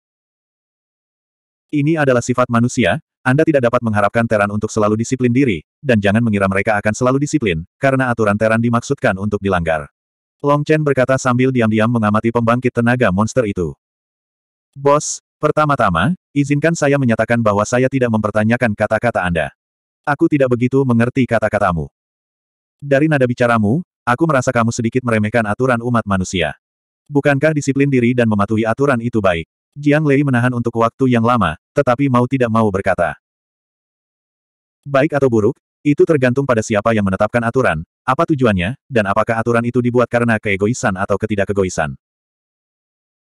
Ini adalah sifat manusia, anda tidak dapat mengharapkan Teran untuk selalu disiplin diri, dan jangan mengira mereka akan selalu disiplin, karena aturan Teran dimaksudkan untuk dilanggar. Long Chen berkata sambil diam-diam mengamati pembangkit tenaga monster itu. Bos, pertama-tama, izinkan saya menyatakan bahwa saya tidak mempertanyakan kata-kata Anda. Aku tidak begitu mengerti kata-katamu. Dari nada bicaramu, aku merasa kamu sedikit meremehkan aturan umat manusia. Bukankah disiplin diri dan mematuhi aturan itu baik? Jiang Lei menahan untuk waktu yang lama, tetapi mau tidak mau berkata. Baik atau buruk, itu tergantung pada siapa yang menetapkan aturan, apa tujuannya, dan apakah aturan itu dibuat karena keegoisan atau ketidakegoisan.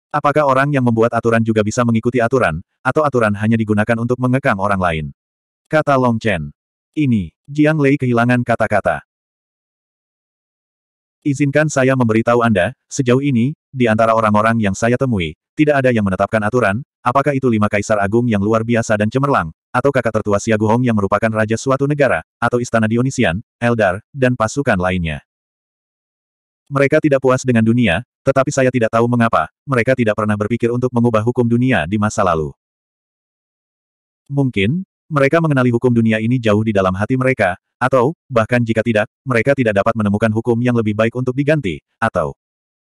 Apakah orang yang membuat aturan juga bisa mengikuti aturan, atau aturan hanya digunakan untuk mengekang orang lain? Kata Long Chen. Ini, Jiang Lei kehilangan kata-kata. Izinkan saya memberitahu Anda, sejauh ini, di antara orang-orang yang saya temui, tidak ada yang menetapkan aturan, apakah itu lima kaisar agung yang luar biasa dan cemerlang, atau kakak tertua Siaguhong yang merupakan raja suatu negara, atau istana Dionisian, Eldar, dan pasukan lainnya. Mereka tidak puas dengan dunia, tetapi saya tidak tahu mengapa, mereka tidak pernah berpikir untuk mengubah hukum dunia di masa lalu. Mungkin, mereka mengenali hukum dunia ini jauh di dalam hati mereka, atau, bahkan jika tidak, mereka tidak dapat menemukan hukum yang lebih baik untuk diganti, atau...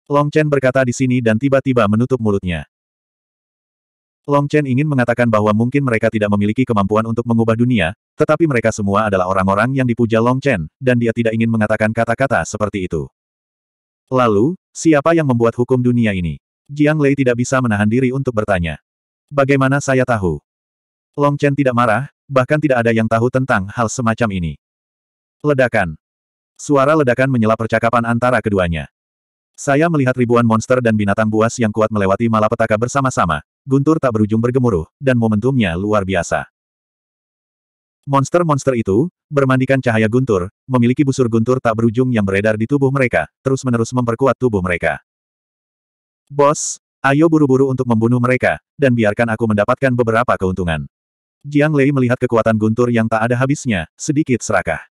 Long Chen berkata di sini dan tiba-tiba menutup mulutnya. Long Chen ingin mengatakan bahwa mungkin mereka tidak memiliki kemampuan untuk mengubah dunia, tetapi mereka semua adalah orang-orang yang dipuja Long Chen, dan dia tidak ingin mengatakan kata-kata seperti itu. Lalu, siapa yang membuat hukum dunia ini? Jiang Lei tidak bisa menahan diri untuk bertanya. Bagaimana saya tahu? Long Chen tidak marah, bahkan tidak ada yang tahu tentang hal semacam ini. Ledakan. Suara ledakan menyela percakapan antara keduanya. Saya melihat ribuan monster dan binatang buas yang kuat melewati malapetaka bersama-sama. Guntur tak berujung bergemuruh, dan momentumnya luar biasa. Monster-monster itu, bermandikan cahaya guntur, memiliki busur guntur tak berujung yang beredar di tubuh mereka, terus-menerus memperkuat tubuh mereka. Bos, ayo buru-buru untuk membunuh mereka, dan biarkan aku mendapatkan beberapa keuntungan. Jiang Lei melihat kekuatan guntur yang tak ada habisnya, sedikit serakah.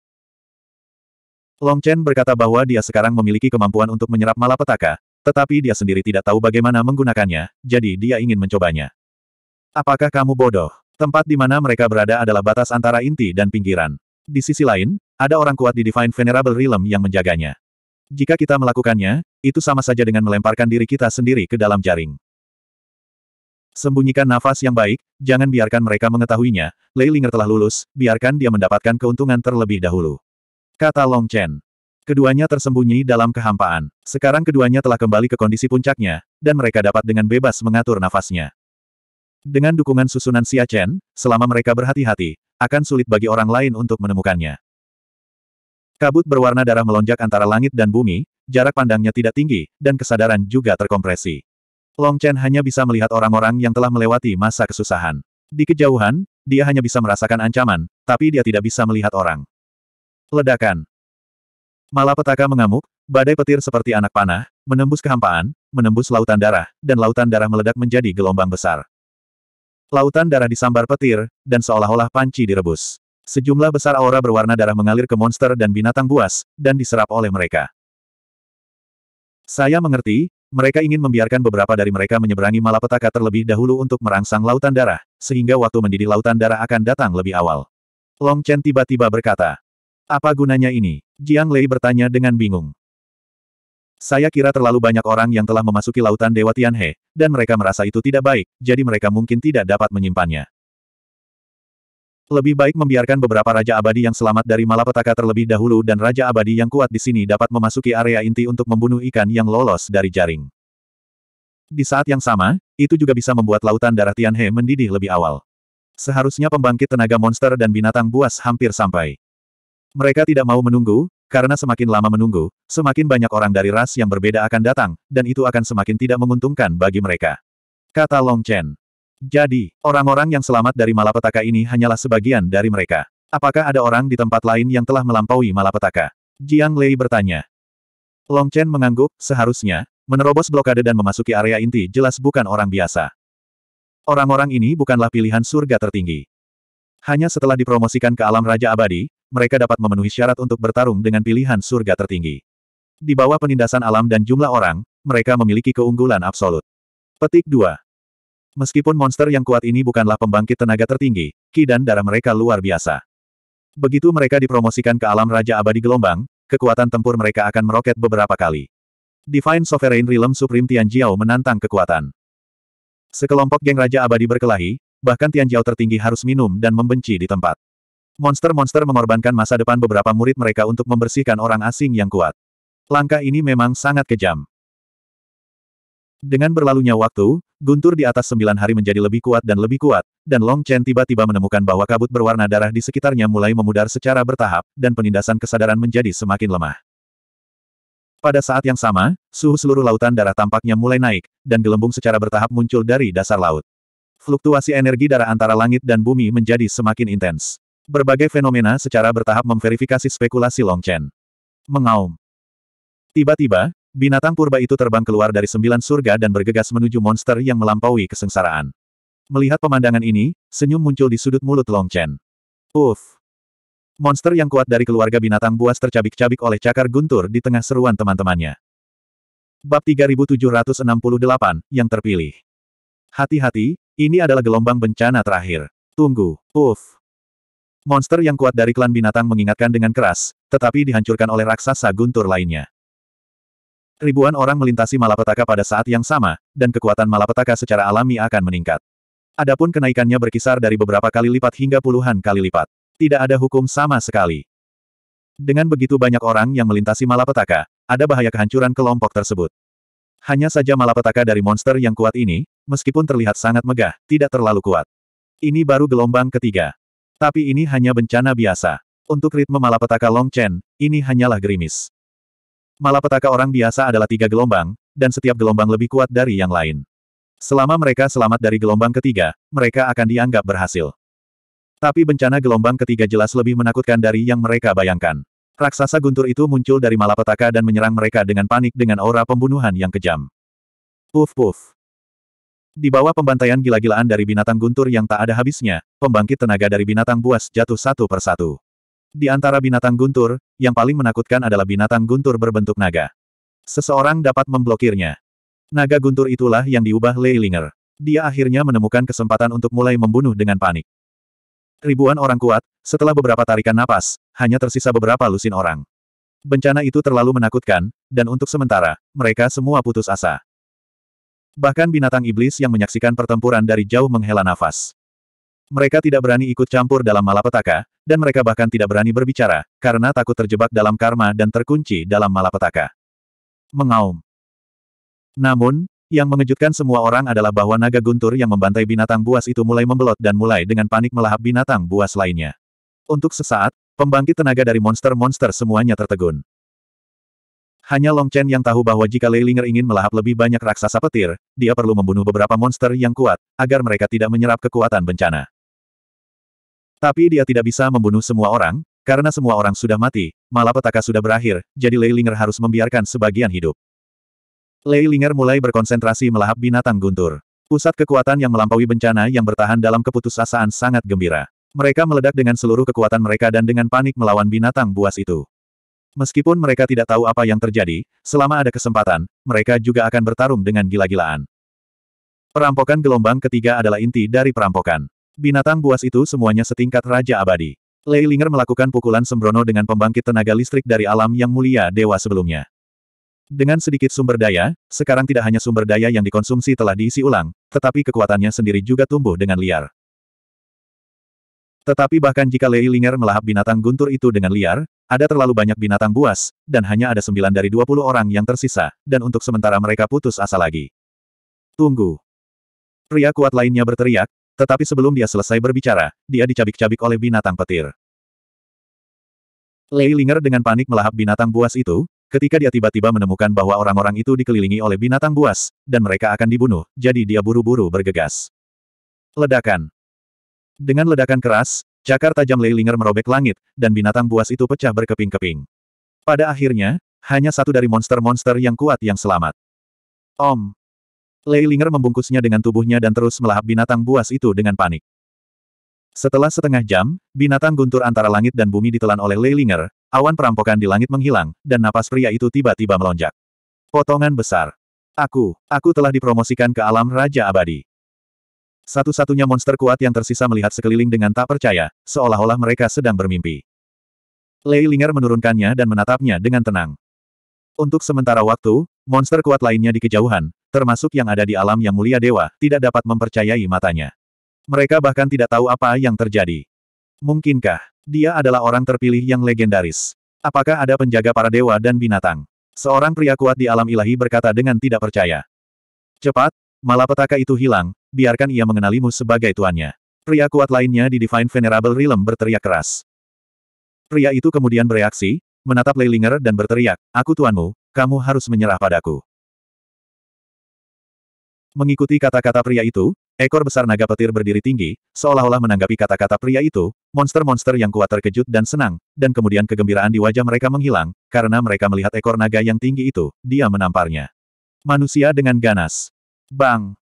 Long Chen berkata bahwa dia sekarang memiliki kemampuan untuk menyerap malapetaka, tetapi dia sendiri tidak tahu bagaimana menggunakannya, jadi dia ingin mencobanya. Apakah kamu bodoh? Tempat di mana mereka berada adalah batas antara inti dan pinggiran. Di sisi lain, ada orang kuat di Divine Venerable Realm yang menjaganya. Jika kita melakukannya, itu sama saja dengan melemparkan diri kita sendiri ke dalam jaring. Sembunyikan nafas yang baik, jangan biarkan mereka mengetahuinya. Leilinger telah lulus, biarkan dia mendapatkan keuntungan terlebih dahulu kata Long Chen. Keduanya tersembunyi dalam kehampaan. Sekarang keduanya telah kembali ke kondisi puncaknya, dan mereka dapat dengan bebas mengatur nafasnya. Dengan dukungan susunan Xia Chen, selama mereka berhati-hati, akan sulit bagi orang lain untuk menemukannya. Kabut berwarna darah melonjak antara langit dan bumi, jarak pandangnya tidak tinggi, dan kesadaran juga terkompresi. Long Chen hanya bisa melihat orang-orang yang telah melewati masa kesusahan. Di kejauhan, dia hanya bisa merasakan ancaman, tapi dia tidak bisa melihat orang. Ledakan. Malapetaka mengamuk, badai petir seperti anak panah, menembus kehampaan, menembus lautan darah, dan lautan darah meledak menjadi gelombang besar. Lautan darah disambar petir, dan seolah-olah panci direbus. Sejumlah besar aura berwarna darah mengalir ke monster dan binatang buas, dan diserap oleh mereka. Saya mengerti, mereka ingin membiarkan beberapa dari mereka menyeberangi malapetaka terlebih dahulu untuk merangsang lautan darah, sehingga waktu mendidih lautan darah akan datang lebih awal. Long Chen tiba-tiba berkata, apa gunanya ini? Jiang Lei bertanya dengan bingung. Saya kira terlalu banyak orang yang telah memasuki lautan Dewa Tianhe, dan mereka merasa itu tidak baik, jadi mereka mungkin tidak dapat menyimpannya. Lebih baik membiarkan beberapa Raja Abadi yang selamat dari malapetaka terlebih dahulu dan Raja Abadi yang kuat di sini dapat memasuki area inti untuk membunuh ikan yang lolos dari jaring. Di saat yang sama, itu juga bisa membuat lautan darah Tianhe mendidih lebih awal. Seharusnya pembangkit tenaga monster dan binatang buas hampir sampai. Mereka tidak mau menunggu, karena semakin lama menunggu, semakin banyak orang dari ras yang berbeda akan datang, dan itu akan semakin tidak menguntungkan bagi mereka. Kata Long Chen. Jadi, orang-orang yang selamat dari malapetaka ini hanyalah sebagian dari mereka. Apakah ada orang di tempat lain yang telah melampaui malapetaka? Jiang Lei bertanya. Long Chen mengangguk, seharusnya, menerobos blokade dan memasuki area inti jelas bukan orang biasa. Orang-orang ini bukanlah pilihan surga tertinggi. Hanya setelah dipromosikan ke alam Raja Abadi, mereka dapat memenuhi syarat untuk bertarung dengan pilihan surga tertinggi. Di bawah penindasan alam dan jumlah orang, mereka memiliki keunggulan absolut. Petik 2. Meskipun monster yang kuat ini bukanlah pembangkit tenaga tertinggi, ki dan darah mereka luar biasa. Begitu mereka dipromosikan ke alam Raja Abadi Gelombang, kekuatan tempur mereka akan meroket beberapa kali. Divine Sovereign Realm Supreme Tianjiao menantang kekuatan. Sekelompok geng Raja Abadi berkelahi, bahkan Tianjiao tertinggi harus minum dan membenci di tempat. Monster-monster mengorbankan masa depan beberapa murid mereka untuk membersihkan orang asing yang kuat. Langkah ini memang sangat kejam. Dengan berlalunya waktu, guntur di atas sembilan hari menjadi lebih kuat dan lebih kuat, dan Long Chen tiba-tiba menemukan bahwa kabut berwarna darah di sekitarnya mulai memudar secara bertahap, dan penindasan kesadaran menjadi semakin lemah. Pada saat yang sama, suhu seluruh lautan darah tampaknya mulai naik, dan gelembung secara bertahap muncul dari dasar laut. Fluktuasi energi darah antara langit dan bumi menjadi semakin intens. Berbagai fenomena secara bertahap memverifikasi spekulasi Long Chen. Mengaum. Tiba-tiba, binatang purba itu terbang keluar dari sembilan surga dan bergegas menuju monster yang melampaui kesengsaraan. Melihat pemandangan ini, senyum muncul di sudut mulut Long Chen. Uff! Monster yang kuat dari keluarga binatang buas tercabik-cabik oleh cakar guntur di tengah seruan teman-temannya. Bab 3768, yang terpilih. Hati-hati, ini adalah gelombang bencana terakhir. Tunggu. Uff. Monster yang kuat dari klan binatang mengingatkan dengan keras, tetapi dihancurkan oleh raksasa guntur lainnya. Ribuan orang melintasi malapetaka pada saat yang sama, dan kekuatan malapetaka secara alami akan meningkat. Adapun kenaikannya berkisar dari beberapa kali lipat hingga puluhan kali lipat. Tidak ada hukum sama sekali. Dengan begitu banyak orang yang melintasi malapetaka, ada bahaya kehancuran kelompok tersebut. Hanya saja malapetaka dari monster yang kuat ini, meskipun terlihat sangat megah, tidak terlalu kuat. Ini baru gelombang ketiga. Tapi ini hanya bencana biasa. Untuk ritme malapetaka Long Chen, ini hanyalah gerimis. Malapetaka orang biasa adalah tiga gelombang, dan setiap gelombang lebih kuat dari yang lain. Selama mereka selamat dari gelombang ketiga, mereka akan dianggap berhasil. Tapi bencana gelombang ketiga jelas lebih menakutkan dari yang mereka bayangkan. Raksasa guntur itu muncul dari malapetaka dan menyerang mereka dengan panik dengan aura pembunuhan yang kejam. Puf puf. Di bawah pembantaian gila-gilaan dari binatang guntur yang tak ada habisnya, pembangkit tenaga dari binatang buas jatuh satu persatu. Di antara binatang guntur, yang paling menakutkan adalah binatang guntur berbentuk naga. Seseorang dapat memblokirnya. Naga guntur itulah yang diubah Leilinger. Dia akhirnya menemukan kesempatan untuk mulai membunuh dengan panik. Ribuan orang kuat, setelah beberapa tarikan napas, hanya tersisa beberapa lusin orang. Bencana itu terlalu menakutkan, dan untuk sementara, mereka semua putus asa. Bahkan binatang iblis yang menyaksikan pertempuran dari jauh menghela nafas. Mereka tidak berani ikut campur dalam malapetaka, dan mereka bahkan tidak berani berbicara, karena takut terjebak dalam karma dan terkunci dalam malapetaka. Mengaum. Namun, yang mengejutkan semua orang adalah bahwa naga guntur yang membantai binatang buas itu mulai membelot dan mulai dengan panik melahap binatang buas lainnya. Untuk sesaat, pembangkit tenaga dari monster-monster semuanya tertegun. Hanya Long Chen yang tahu bahwa jika Leilinger ingin melahap lebih banyak raksasa petir, dia perlu membunuh beberapa monster yang kuat, agar mereka tidak menyerap kekuatan bencana. Tapi dia tidak bisa membunuh semua orang, karena semua orang sudah mati, malapetaka sudah berakhir, jadi Leilinger harus membiarkan sebagian hidup. Leilinger mulai berkonsentrasi melahap binatang guntur. Pusat kekuatan yang melampaui bencana yang bertahan dalam keputusasaan sangat gembira. Mereka meledak dengan seluruh kekuatan mereka dan dengan panik melawan binatang buas itu. Meskipun mereka tidak tahu apa yang terjadi, selama ada kesempatan, mereka juga akan bertarung dengan gila-gilaan. Perampokan gelombang ketiga adalah inti dari perampokan. Binatang buas itu semuanya setingkat Raja Abadi. Lei Ling'er melakukan pukulan sembrono dengan pembangkit tenaga listrik dari alam yang mulia dewa sebelumnya. Dengan sedikit sumber daya, sekarang tidak hanya sumber daya yang dikonsumsi telah diisi ulang, tetapi kekuatannya sendiri juga tumbuh dengan liar. Tetapi bahkan jika Lei Linger melahap binatang guntur itu dengan liar, ada terlalu banyak binatang buas, dan hanya ada sembilan dari dua puluh orang yang tersisa, dan untuk sementara mereka putus asa lagi. Tunggu. Pria kuat lainnya berteriak, tetapi sebelum dia selesai berbicara, dia dicabik-cabik oleh binatang petir. Lei Linger dengan panik melahap binatang buas itu, ketika dia tiba-tiba menemukan bahwa orang-orang itu dikelilingi oleh binatang buas, dan mereka akan dibunuh, jadi dia buru-buru bergegas. Ledakan. Dengan ledakan keras, cakar tajam Leilinger merobek langit, dan binatang buas itu pecah berkeping-keping. Pada akhirnya, hanya satu dari monster-monster yang kuat yang selamat. Om. Leilinger membungkusnya dengan tubuhnya dan terus melahap binatang buas itu dengan panik. Setelah setengah jam, binatang guntur antara langit dan bumi ditelan oleh Leilinger, awan perampokan di langit menghilang, dan napas pria itu tiba-tiba melonjak. Potongan besar. Aku, aku telah dipromosikan ke alam Raja Abadi. Satu-satunya monster kuat yang tersisa melihat sekeliling dengan tak percaya, seolah-olah mereka sedang bermimpi. Lei Linger menurunkannya dan menatapnya dengan tenang. Untuk sementara waktu, monster kuat lainnya di kejauhan, termasuk yang ada di alam yang mulia dewa, tidak dapat mempercayai matanya. Mereka bahkan tidak tahu apa yang terjadi. Mungkinkah, dia adalah orang terpilih yang legendaris? Apakah ada penjaga para dewa dan binatang? Seorang pria kuat di alam ilahi berkata dengan tidak percaya. Cepat, Malapetaka itu hilang, biarkan ia mengenalimu sebagai tuannya. Pria kuat lainnya di Divine Venerable Realm berteriak keras. Pria itu kemudian bereaksi, menatap Leilinger dan berteriak, Aku tuanmu, kamu harus menyerah padaku. Mengikuti kata-kata pria itu, ekor besar naga petir berdiri tinggi, seolah-olah menanggapi kata-kata pria itu, monster-monster yang kuat terkejut dan senang, dan kemudian kegembiraan di wajah mereka menghilang, karena mereka melihat ekor naga yang tinggi itu, dia menamparnya. Manusia dengan ganas. Bang!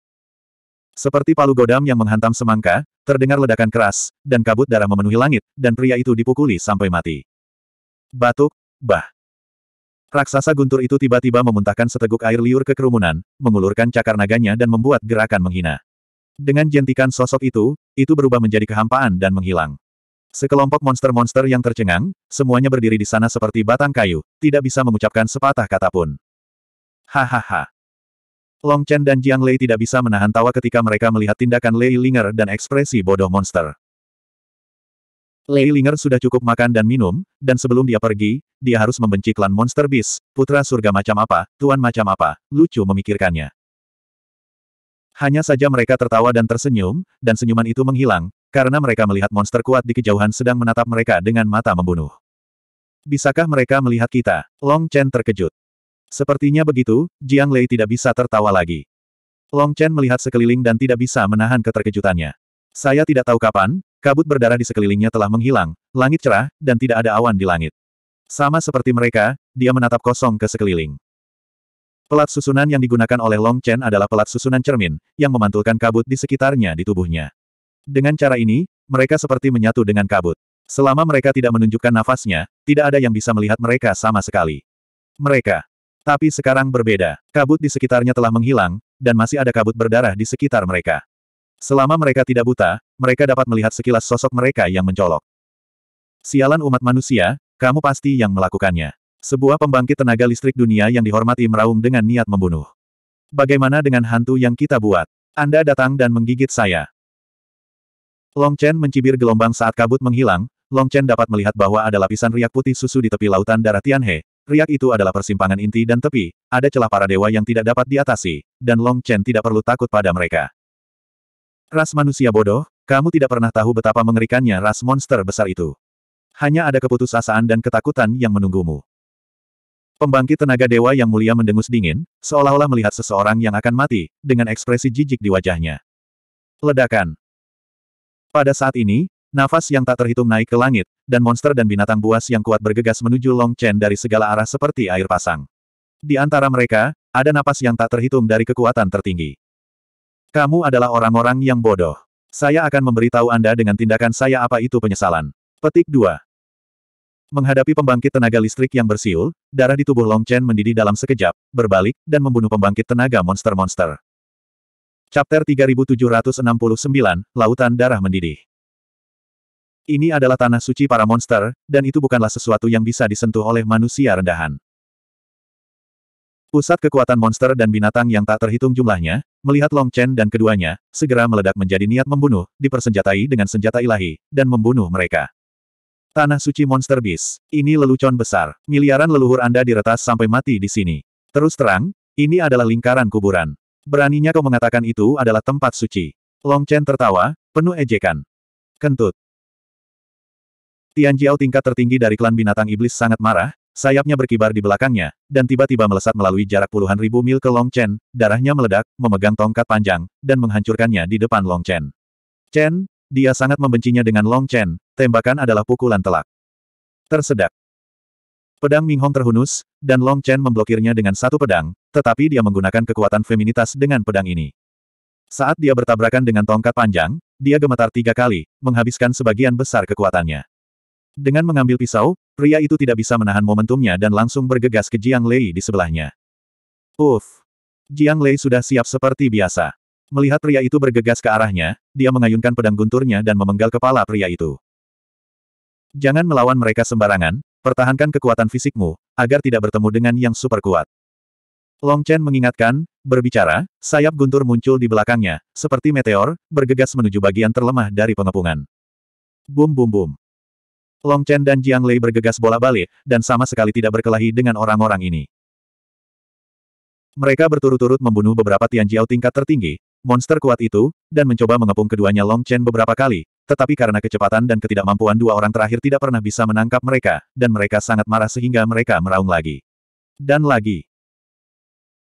Seperti palu godam yang menghantam semangka, terdengar ledakan keras, dan kabut darah memenuhi langit, dan pria itu dipukuli sampai mati. Batuk, bah. Raksasa guntur itu tiba-tiba memuntahkan seteguk air liur ke kerumunan, mengulurkan cakar naganya dan membuat gerakan menghina. Dengan jentikan sosok itu, itu berubah menjadi kehampaan dan menghilang. Sekelompok monster-monster yang tercengang, semuanya berdiri di sana seperti batang kayu, tidak bisa mengucapkan sepatah kata pun. Hahaha. Long Chen dan Jiang Lei tidak bisa menahan tawa ketika mereka melihat tindakan Lei Linger dan ekspresi bodoh monster. Lei Linger sudah cukup makan dan minum, dan sebelum dia pergi, dia harus membenci klan Monster Beast, putra surga macam apa, tuan macam apa, lucu memikirkannya. Hanya saja mereka tertawa dan tersenyum, dan senyuman itu menghilang, karena mereka melihat monster kuat di kejauhan sedang menatap mereka dengan mata membunuh. Bisakah mereka melihat kita? Long Chen terkejut. Sepertinya begitu, Jiang Lei tidak bisa tertawa lagi. Long Chen melihat sekeliling dan tidak bisa menahan keterkejutannya. Saya tidak tahu kapan, kabut berdarah di sekelilingnya telah menghilang, langit cerah, dan tidak ada awan di langit. Sama seperti mereka, dia menatap kosong ke sekeliling. Pelat susunan yang digunakan oleh Long Chen adalah pelat susunan cermin, yang memantulkan kabut di sekitarnya di tubuhnya. Dengan cara ini, mereka seperti menyatu dengan kabut. Selama mereka tidak menunjukkan nafasnya, tidak ada yang bisa melihat mereka sama sekali. Mereka tapi sekarang berbeda, kabut di sekitarnya telah menghilang, dan masih ada kabut berdarah di sekitar mereka. Selama mereka tidak buta, mereka dapat melihat sekilas sosok mereka yang mencolok. Sialan umat manusia, kamu pasti yang melakukannya. Sebuah pembangkit tenaga listrik dunia yang dihormati meraung dengan niat membunuh. Bagaimana dengan hantu yang kita buat? Anda datang dan menggigit saya. Long Chen mencibir gelombang saat kabut menghilang, Long Chen dapat melihat bahwa ada lapisan riak putih susu di tepi lautan darah Tianhe, Riak itu adalah persimpangan inti dan tepi, ada celah para dewa yang tidak dapat diatasi, dan Long Chen tidak perlu takut pada mereka. Ras manusia bodoh, kamu tidak pernah tahu betapa mengerikannya ras monster besar itu. Hanya ada keputusasaan dan ketakutan yang menunggumu. Pembangkit tenaga dewa yang mulia mendengus dingin, seolah-olah melihat seseorang yang akan mati, dengan ekspresi jijik di wajahnya. Ledakan. Pada saat ini, Nafas yang tak terhitung naik ke langit, dan monster dan binatang buas yang kuat bergegas menuju Long Chen dari segala arah seperti air pasang. Di antara mereka, ada napas yang tak terhitung dari kekuatan tertinggi. Kamu adalah orang-orang yang bodoh. Saya akan memberitahu Anda dengan tindakan saya apa itu penyesalan. Petik 2. Menghadapi pembangkit tenaga listrik yang bersiul, darah di tubuh Long Chen mendidih dalam sekejap, berbalik, dan membunuh pembangkit tenaga monster-monster. Chapter 3769, Lautan Darah Mendidih ini adalah tanah suci para monster, dan itu bukanlah sesuatu yang bisa disentuh oleh manusia rendahan. Pusat kekuatan monster dan binatang yang tak terhitung jumlahnya, melihat Long Chen dan keduanya, segera meledak menjadi niat membunuh, dipersenjatai dengan senjata ilahi, dan membunuh mereka. Tanah suci monster bis. Ini lelucon besar. Miliaran leluhur Anda diretas sampai mati di sini. Terus terang, ini adalah lingkaran kuburan. Beraninya kau mengatakan itu adalah tempat suci. Long Chen tertawa, penuh ejekan. Kentut. Tian Jiao tingkat tertinggi dari klan binatang iblis sangat marah, sayapnya berkibar di belakangnya, dan tiba-tiba melesat melalui jarak puluhan ribu mil ke Long Chen, darahnya meledak, memegang tongkat panjang, dan menghancurkannya di depan Long Chen. Chen, dia sangat membencinya dengan Long Chen, tembakan adalah pukulan telak. Tersedak. Pedang Ming Hong terhunus, dan Long Chen memblokirnya dengan satu pedang, tetapi dia menggunakan kekuatan feminitas dengan pedang ini. Saat dia bertabrakan dengan tongkat panjang, dia gemetar tiga kali, menghabiskan sebagian besar kekuatannya. Dengan mengambil pisau, pria itu tidak bisa menahan momentumnya dan langsung bergegas ke Jiang Lei di sebelahnya. Uff! Jiang Lei sudah siap seperti biasa. Melihat pria itu bergegas ke arahnya, dia mengayunkan pedang gunturnya dan memenggal kepala pria itu. Jangan melawan mereka sembarangan, pertahankan kekuatan fisikmu, agar tidak bertemu dengan yang super kuat. Long Chen mengingatkan, berbicara, sayap guntur muncul di belakangnya, seperti meteor, bergegas menuju bagian terlemah dari pengepungan. Bum bum bum. Long Chen dan Jiang Lei bergegas bola balik, dan sama sekali tidak berkelahi dengan orang-orang ini. Mereka berturut-turut membunuh beberapa Tian Jiao tingkat tertinggi, monster kuat itu, dan mencoba mengepung keduanya Long Chen beberapa kali, tetapi karena kecepatan dan ketidakmampuan dua orang terakhir tidak pernah bisa menangkap mereka, dan mereka sangat marah sehingga mereka meraung lagi. Dan lagi.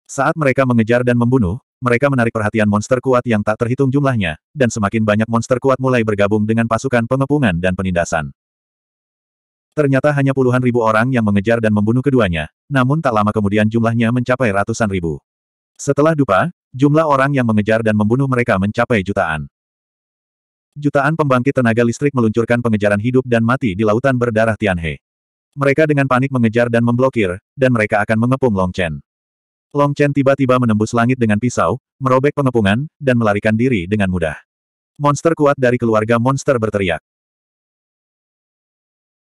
Saat mereka mengejar dan membunuh, mereka menarik perhatian monster kuat yang tak terhitung jumlahnya, dan semakin banyak monster kuat mulai bergabung dengan pasukan pengepungan dan penindasan. Ternyata hanya puluhan ribu orang yang mengejar dan membunuh keduanya, namun tak lama kemudian jumlahnya mencapai ratusan ribu. Setelah dupa, jumlah orang yang mengejar dan membunuh mereka mencapai jutaan. Jutaan pembangkit tenaga listrik meluncurkan pengejaran hidup dan mati di lautan berdarah Tianhe. Mereka dengan panik mengejar dan memblokir, dan mereka akan mengepung Long Chen. Long Chen tiba-tiba menembus langit dengan pisau, merobek pengepungan, dan melarikan diri dengan mudah. Monster kuat dari keluarga monster berteriak.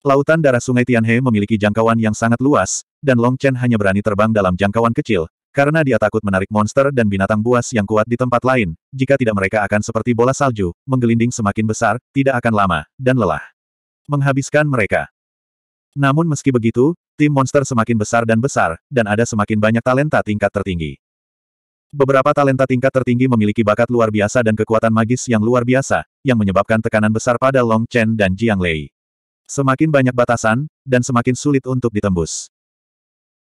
Lautan darah sungai Tianhe memiliki jangkauan yang sangat luas, dan Long Chen hanya berani terbang dalam jangkauan kecil, karena dia takut menarik monster dan binatang buas yang kuat di tempat lain, jika tidak mereka akan seperti bola salju, menggelinding semakin besar, tidak akan lama, dan lelah. Menghabiskan mereka. Namun meski begitu, tim monster semakin besar dan besar, dan ada semakin banyak talenta tingkat tertinggi. Beberapa talenta tingkat tertinggi memiliki bakat luar biasa dan kekuatan magis yang luar biasa, yang menyebabkan tekanan besar pada Long Chen dan Jiang Lei. Semakin banyak batasan, dan semakin sulit untuk ditembus.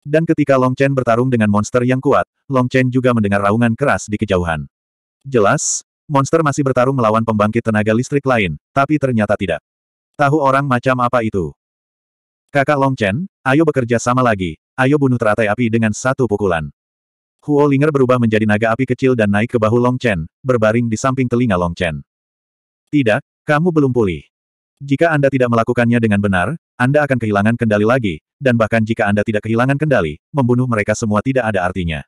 Dan ketika Long Chen bertarung dengan monster yang kuat, Long Chen juga mendengar raungan keras di kejauhan. Jelas, monster masih bertarung melawan pembangkit tenaga listrik lain, tapi ternyata tidak. Tahu orang macam apa itu? Kakak Long Chen, ayo bekerja sama lagi, ayo bunuh teratai api dengan satu pukulan. Huo Linger berubah menjadi naga api kecil dan naik ke bahu Long Chen, berbaring di samping telinga Long Chen. Tidak, kamu belum pulih. Jika Anda tidak melakukannya dengan benar, Anda akan kehilangan kendali lagi, dan bahkan jika Anda tidak kehilangan kendali, membunuh mereka semua tidak ada artinya.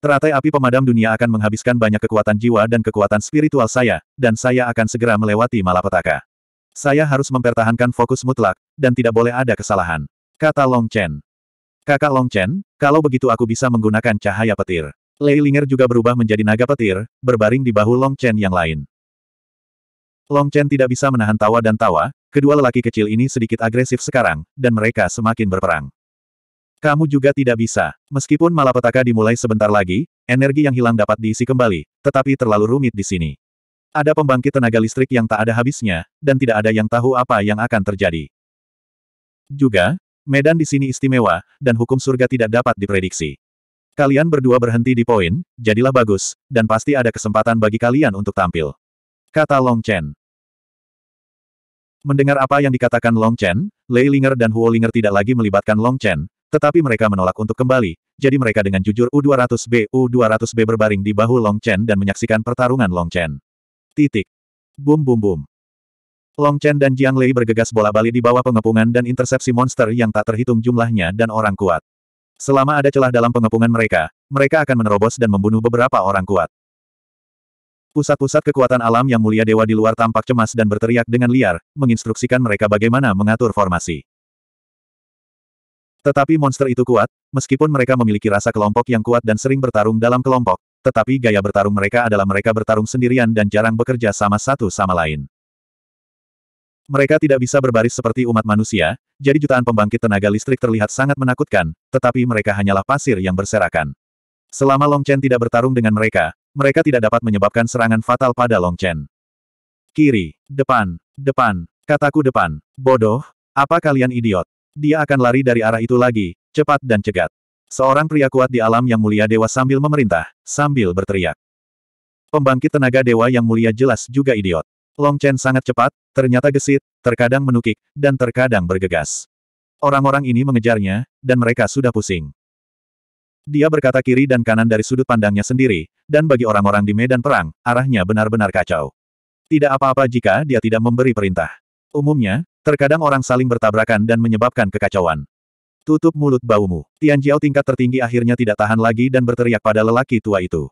Teratai api pemadam dunia akan menghabiskan banyak kekuatan jiwa dan kekuatan spiritual saya, dan saya akan segera melewati malapetaka. Saya harus mempertahankan fokus mutlak, dan tidak boleh ada kesalahan. Kata Long Chen. Kakak Long Chen, kalau begitu aku bisa menggunakan cahaya petir. Lei Linger juga berubah menjadi naga petir, berbaring di bahu Long Chen yang lain. Long Chen tidak bisa menahan tawa dan tawa, kedua lelaki kecil ini sedikit agresif sekarang, dan mereka semakin berperang. Kamu juga tidak bisa. Meskipun malapetaka dimulai sebentar lagi, energi yang hilang dapat diisi kembali, tetapi terlalu rumit di sini. Ada pembangkit tenaga listrik yang tak ada habisnya, dan tidak ada yang tahu apa yang akan terjadi. Juga, medan di sini istimewa, dan hukum surga tidak dapat diprediksi. Kalian berdua berhenti di poin, jadilah bagus, dan pasti ada kesempatan bagi kalian untuk tampil. Kata Long Chen. Mendengar apa yang dikatakan Long Chen, Lei Linger dan Huo Linger tidak lagi melibatkan Long Chen, tetapi mereka menolak untuk kembali, jadi mereka dengan jujur U200B U200B berbaring di bahu Long Chen dan menyaksikan pertarungan Long Chen. Titik. Bum bum bum. Long Chen dan Jiang Lei bergegas bola-balik di bawah pengepungan dan intersepsi monster yang tak terhitung jumlahnya dan orang kuat. Selama ada celah dalam pengepungan mereka, mereka akan menerobos dan membunuh beberapa orang kuat. Pusat-pusat kekuatan alam yang mulia dewa di luar tampak cemas dan berteriak dengan liar, menginstruksikan mereka bagaimana mengatur formasi. Tetapi monster itu kuat, meskipun mereka memiliki rasa kelompok yang kuat dan sering bertarung dalam kelompok, tetapi gaya bertarung mereka adalah mereka bertarung sendirian dan jarang bekerja sama satu sama lain. Mereka tidak bisa berbaris seperti umat manusia, jadi jutaan pembangkit tenaga listrik terlihat sangat menakutkan, tetapi mereka hanyalah pasir yang berserakan. Selama Long Chen tidak bertarung dengan mereka, mereka tidak dapat menyebabkan serangan fatal pada Long Chen. Kiri, depan, depan, kataku depan. Bodoh, apa kalian idiot? Dia akan lari dari arah itu lagi, cepat dan cegat. Seorang pria kuat di alam yang mulia dewa sambil memerintah, sambil berteriak. Pembangkit tenaga dewa yang mulia jelas juga idiot. Long Chen sangat cepat, ternyata gesit, terkadang menukik, dan terkadang bergegas. Orang-orang ini mengejarnya, dan mereka sudah pusing. Dia berkata kiri dan kanan dari sudut pandangnya sendiri, dan bagi orang-orang di medan perang, arahnya benar-benar kacau. Tidak apa-apa jika dia tidak memberi perintah. Umumnya, terkadang orang saling bertabrakan dan menyebabkan kekacauan. Tutup mulut baumu. Tian Jiao tingkat tertinggi akhirnya tidak tahan lagi dan berteriak pada lelaki tua itu.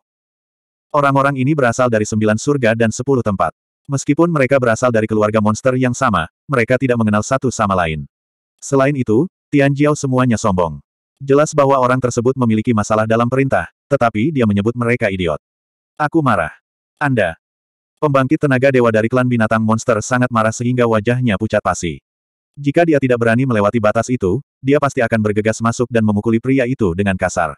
Orang-orang ini berasal dari sembilan surga dan sepuluh tempat. Meskipun mereka berasal dari keluarga monster yang sama, mereka tidak mengenal satu sama lain. Selain itu, Tian Jiao semuanya sombong. Jelas bahwa orang tersebut memiliki masalah dalam perintah, tetapi dia menyebut mereka idiot. Aku marah. Anda. Pembangkit tenaga dewa dari klan binatang monster sangat marah sehingga wajahnya pucat pasi. Jika dia tidak berani melewati batas itu, dia pasti akan bergegas masuk dan memukuli pria itu dengan kasar.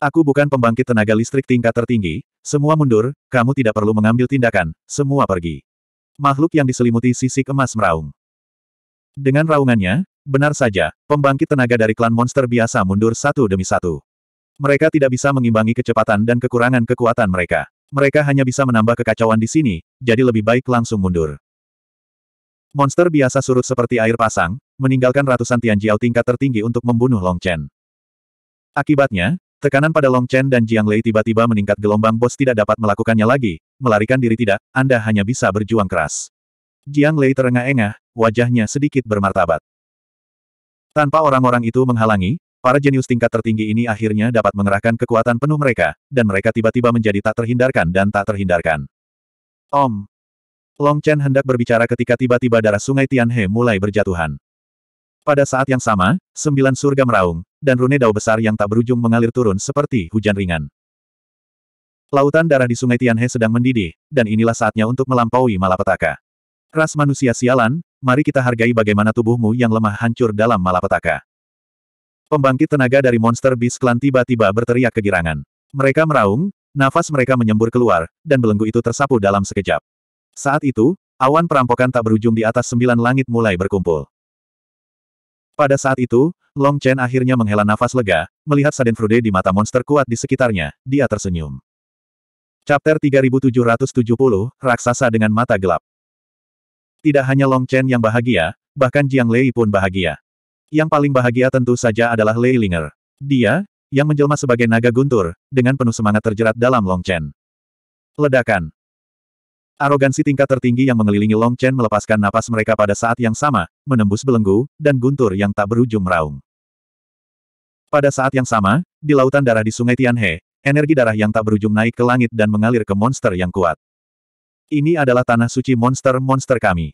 Aku bukan pembangkit tenaga listrik tingkat tertinggi, semua mundur, kamu tidak perlu mengambil tindakan, semua pergi. Makhluk yang diselimuti sisi emas meraung. Dengan raungannya, Benar saja, pembangkit tenaga dari klan monster biasa mundur satu demi satu. Mereka tidak bisa mengimbangi kecepatan dan kekurangan kekuatan mereka. Mereka hanya bisa menambah kekacauan di sini, jadi lebih baik langsung mundur. Monster biasa surut seperti air pasang, meninggalkan ratusan Tianjiao tingkat tertinggi untuk membunuh Long Chen. Akibatnya, tekanan pada Long Chen dan Jiang Lei tiba-tiba meningkat gelombang bos tidak dapat melakukannya lagi, melarikan diri tidak, Anda hanya bisa berjuang keras. Jiang Lei terengah-engah, wajahnya sedikit bermartabat. Tanpa orang-orang itu menghalangi, para jenius tingkat tertinggi ini akhirnya dapat mengerahkan kekuatan penuh mereka, dan mereka tiba-tiba menjadi tak terhindarkan dan tak terhindarkan. Om. Long Chen hendak berbicara ketika tiba-tiba darah sungai Tianhe mulai berjatuhan. Pada saat yang sama, sembilan surga meraung, dan rune dao besar yang tak berujung mengalir turun seperti hujan ringan. Lautan darah di sungai Tianhe sedang mendidih, dan inilah saatnya untuk melampaui malapetaka. Ras manusia sialan, mari kita hargai bagaimana tubuhmu yang lemah hancur dalam malapetaka. Pembangkit tenaga dari monster bis klan tiba-tiba berteriak kegirangan. Mereka meraung, nafas mereka menyembur keluar, dan belenggu itu tersapu dalam sekejap. Saat itu, awan perampokan tak berujung di atas sembilan langit mulai berkumpul. Pada saat itu, Long Chen akhirnya menghela nafas lega, melihat Frude di mata monster kuat di sekitarnya, dia tersenyum. Chapter 3770, Raksasa dengan Mata Gelap tidak hanya Long Chen yang bahagia, bahkan Jiang Lei pun bahagia. Yang paling bahagia tentu saja adalah Lei Linger. Dia, yang menjelma sebagai naga guntur, dengan penuh semangat terjerat dalam Long Chen. Ledakan. Arogansi tingkat tertinggi yang mengelilingi Long Chen melepaskan napas mereka pada saat yang sama, menembus belenggu, dan guntur yang tak berujung meraung. Pada saat yang sama, di lautan darah di sungai Tianhe, energi darah yang tak berujung naik ke langit dan mengalir ke monster yang kuat. Ini adalah tanah suci monster-monster kami.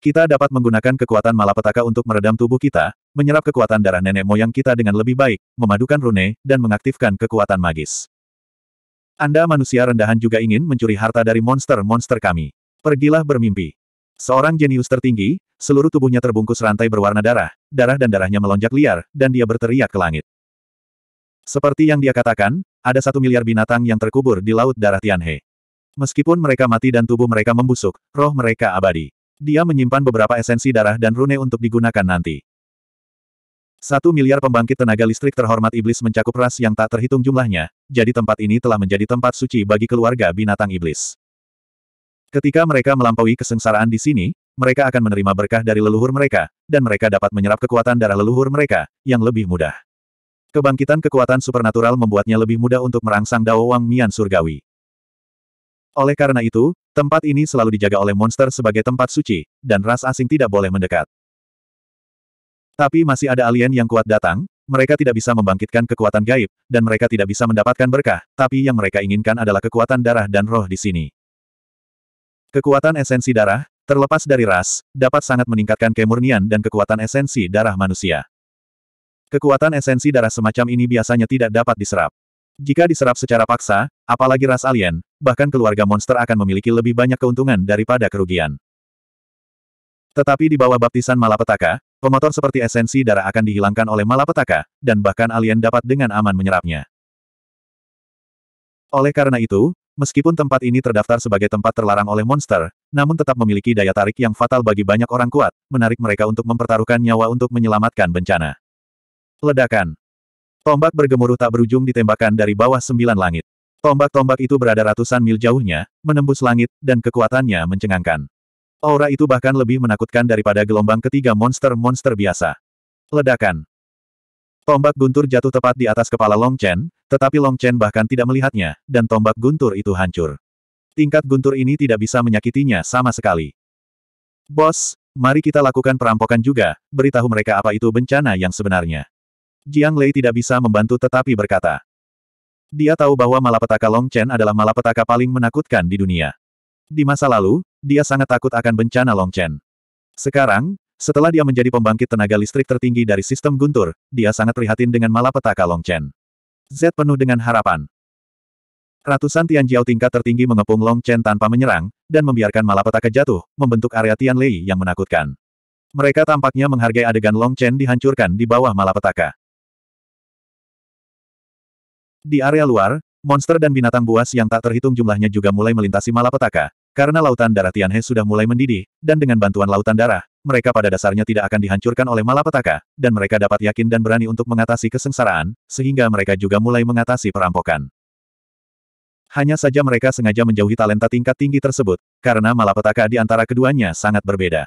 Kita dapat menggunakan kekuatan malapetaka untuk meredam tubuh kita, menyerap kekuatan darah nenek moyang kita dengan lebih baik, memadukan rune, dan mengaktifkan kekuatan magis. Anda manusia rendahan juga ingin mencuri harta dari monster-monster kami. Pergilah bermimpi. Seorang jenius tertinggi, seluruh tubuhnya terbungkus rantai berwarna darah, darah dan darahnya melonjak liar, dan dia berteriak ke langit. Seperti yang dia katakan, ada satu miliar binatang yang terkubur di Laut Darah Tianhe. Meskipun mereka mati dan tubuh mereka membusuk, roh mereka abadi. Dia menyimpan beberapa esensi darah dan rune untuk digunakan nanti. Satu miliar pembangkit tenaga listrik terhormat iblis mencakup ras yang tak terhitung jumlahnya, jadi tempat ini telah menjadi tempat suci bagi keluarga binatang iblis. Ketika mereka melampaui kesengsaraan di sini, mereka akan menerima berkah dari leluhur mereka, dan mereka dapat menyerap kekuatan darah leluhur mereka, yang lebih mudah. Kebangkitan kekuatan supernatural membuatnya lebih mudah untuk merangsang Dao Wang Mian Surgawi. Oleh karena itu, tempat ini selalu dijaga oleh monster sebagai tempat suci, dan ras asing tidak boleh mendekat. Tapi masih ada alien yang kuat datang, mereka tidak bisa membangkitkan kekuatan gaib, dan mereka tidak bisa mendapatkan berkah, tapi yang mereka inginkan adalah kekuatan darah dan roh di sini. Kekuatan esensi darah, terlepas dari ras, dapat sangat meningkatkan kemurnian dan kekuatan esensi darah manusia. Kekuatan esensi darah semacam ini biasanya tidak dapat diserap. Jika diserap secara paksa, apalagi ras alien, bahkan keluarga monster akan memiliki lebih banyak keuntungan daripada kerugian. Tetapi di bawah baptisan malapetaka, pemotor seperti esensi darah akan dihilangkan oleh malapetaka, dan bahkan alien dapat dengan aman menyerapnya. Oleh karena itu, meskipun tempat ini terdaftar sebagai tempat terlarang oleh monster, namun tetap memiliki daya tarik yang fatal bagi banyak orang kuat, menarik mereka untuk mempertaruhkan nyawa untuk menyelamatkan bencana. Ledakan. Tombak bergemuruh tak berujung ditembakkan dari bawah sembilan langit. Tombak-tombak itu berada ratusan mil jauhnya, menembus langit, dan kekuatannya mencengangkan. Aura itu bahkan lebih menakutkan daripada gelombang ketiga monster-monster biasa. Ledakan. Tombak guntur jatuh tepat di atas kepala Long Chen, tetapi Long Chen bahkan tidak melihatnya, dan tombak guntur itu hancur. Tingkat guntur ini tidak bisa menyakitinya sama sekali. Bos, mari kita lakukan perampokan juga, beritahu mereka apa itu bencana yang sebenarnya. Jiang Lei tidak bisa membantu tetapi berkata, dia tahu bahwa malapetaka Long Chen adalah malapetaka paling menakutkan di dunia. Di masa lalu, dia sangat takut akan bencana Long Chen. Sekarang, setelah dia menjadi pembangkit tenaga listrik tertinggi dari sistem Guntur, dia sangat prihatin dengan malapetaka Long Chen. Z penuh dengan harapan. Ratusan Tianjiao tingkat tertinggi mengepung Long Chen tanpa menyerang, dan membiarkan malapetaka jatuh, membentuk area Tian Lei yang menakutkan. Mereka tampaknya menghargai adegan Long Chen dihancurkan di bawah malapetaka. Di area luar, monster dan binatang buas yang tak terhitung jumlahnya juga mulai melintasi malapetaka, karena lautan darah Tianhe sudah mulai mendidih, dan dengan bantuan lautan darah, mereka pada dasarnya tidak akan dihancurkan oleh malapetaka, dan mereka dapat yakin dan berani untuk mengatasi kesengsaraan, sehingga mereka juga mulai mengatasi perampokan. Hanya saja mereka sengaja menjauhi talenta tingkat tinggi tersebut, karena malapetaka di antara keduanya sangat berbeda.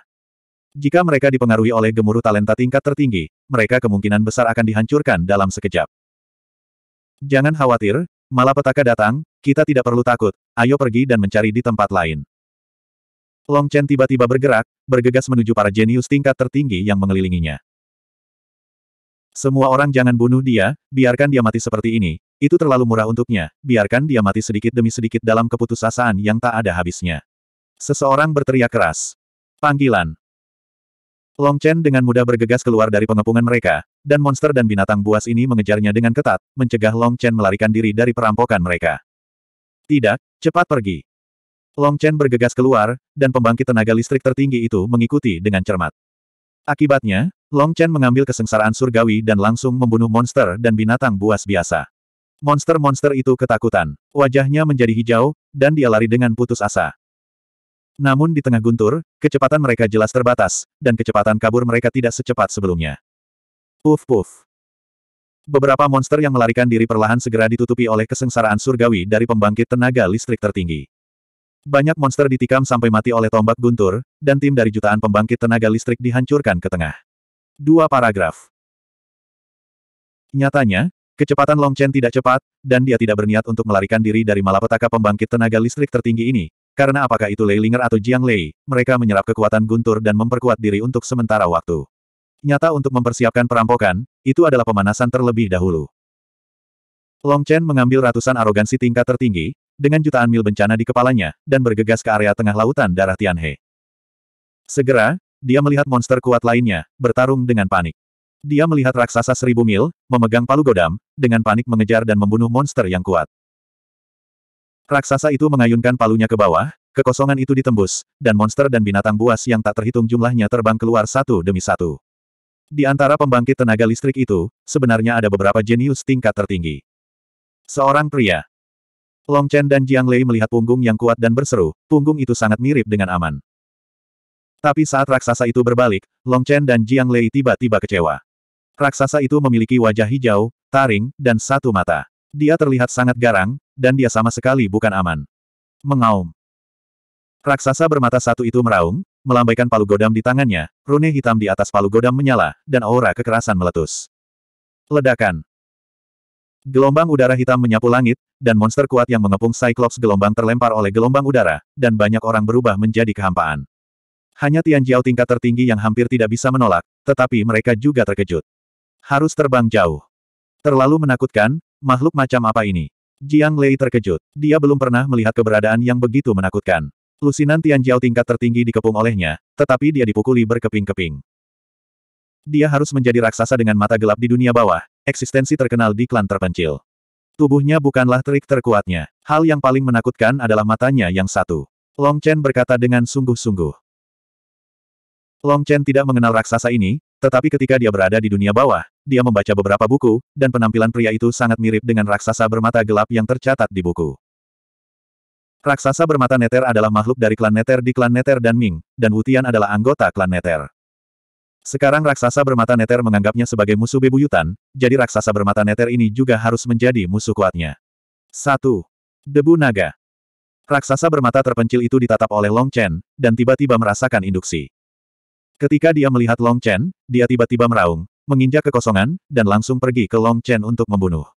Jika mereka dipengaruhi oleh gemuruh talenta tingkat tertinggi, mereka kemungkinan besar akan dihancurkan dalam sekejap. Jangan khawatir, malapetaka datang, kita tidak perlu takut, ayo pergi dan mencari di tempat lain. Long Chen tiba-tiba bergerak, bergegas menuju para jenius tingkat tertinggi yang mengelilinginya. Semua orang jangan bunuh dia, biarkan dia mati seperti ini, itu terlalu murah untuknya, biarkan dia mati sedikit demi sedikit dalam keputusasaan yang tak ada habisnya. Seseorang berteriak keras. Panggilan. Long Chen dengan mudah bergegas keluar dari pengepungan mereka, dan monster dan binatang buas ini mengejarnya dengan ketat, mencegah Long Chen melarikan diri dari perampokan mereka. Tidak, cepat pergi. Long Chen bergegas keluar, dan pembangkit tenaga listrik tertinggi itu mengikuti dengan cermat. Akibatnya, Long Chen mengambil kesengsaraan surgawi dan langsung membunuh monster dan binatang buas biasa. Monster-monster itu ketakutan. Wajahnya menjadi hijau, dan dia lari dengan putus asa. Namun di tengah guntur, kecepatan mereka jelas terbatas, dan kecepatan kabur mereka tidak secepat sebelumnya. Puf puf. Beberapa monster yang melarikan diri perlahan segera ditutupi oleh kesengsaraan surgawi dari pembangkit tenaga listrik tertinggi. Banyak monster ditikam sampai mati oleh tombak guntur, dan tim dari jutaan pembangkit tenaga listrik dihancurkan ke tengah. Dua paragraf. Nyatanya, Kecepatan Long Chen tidak cepat, dan dia tidak berniat untuk melarikan diri dari malapetaka pembangkit tenaga listrik tertinggi ini, karena apakah itu Lei Linger atau Jiang Lei, mereka menyerap kekuatan guntur dan memperkuat diri untuk sementara waktu. Nyata untuk mempersiapkan perampokan, itu adalah pemanasan terlebih dahulu. Long Chen mengambil ratusan arogansi tingkat tertinggi, dengan jutaan mil bencana di kepalanya, dan bergegas ke area tengah lautan darah Tianhe. Segera, dia melihat monster kuat lainnya, bertarung dengan panik. Dia melihat raksasa seribu mil, memegang palu godam, dengan panik mengejar dan membunuh monster yang kuat. Raksasa itu mengayunkan palunya ke bawah, kekosongan itu ditembus, dan monster dan binatang buas yang tak terhitung jumlahnya terbang keluar satu demi satu. Di antara pembangkit tenaga listrik itu, sebenarnya ada beberapa jenius tingkat tertinggi. Seorang pria. Long Chen dan Jiang Lei melihat punggung yang kuat dan berseru, punggung itu sangat mirip dengan Aman. Tapi saat raksasa itu berbalik, Long Chen dan Jiang Lei tiba-tiba kecewa. Raksasa itu memiliki wajah hijau, taring, dan satu mata. Dia terlihat sangat garang, dan dia sama sekali bukan aman. Mengaum. Raksasa bermata satu itu meraung, melambaikan palu godam di tangannya, rune hitam di atas palu godam menyala, dan aura kekerasan meletus. Ledakan. Gelombang udara hitam menyapu langit, dan monster kuat yang mengepung Cyclops gelombang terlempar oleh gelombang udara, dan banyak orang berubah menjadi kehampaan. Hanya Tian Jiao tingkat tertinggi yang hampir tidak bisa menolak, tetapi mereka juga terkejut. Harus terbang jauh. Terlalu menakutkan, Makhluk macam apa ini? Jiang Lei terkejut. Dia belum pernah melihat keberadaan yang begitu menakutkan. Lusinan Tian Jiao tingkat tertinggi dikepung olehnya, tetapi dia dipukuli berkeping-keping. Dia harus menjadi raksasa dengan mata gelap di dunia bawah, eksistensi terkenal di klan terpencil. Tubuhnya bukanlah trik terkuatnya. Hal yang paling menakutkan adalah matanya yang satu. Long Chen berkata dengan sungguh-sungguh. Long Chen tidak mengenal raksasa ini, tetapi ketika dia berada di dunia bawah, dia membaca beberapa buku, dan penampilan pria itu sangat mirip dengan raksasa bermata gelap yang tercatat di buku. Raksasa bermata Neter adalah makhluk dari klan Neter di klan Neter dan Ming, dan Wutian adalah anggota klan Neter. Sekarang raksasa bermata Neter menganggapnya sebagai musuh bebuyutan, jadi raksasa bermata Neter ini juga harus menjadi musuh kuatnya. 1. Debu Naga Raksasa bermata terpencil itu ditatap oleh Long Chen, dan tiba-tiba merasakan induksi. Ketika dia melihat Long Chen, dia tiba-tiba meraung, menginjak kekosongan, dan langsung pergi ke Long Chen untuk membunuh.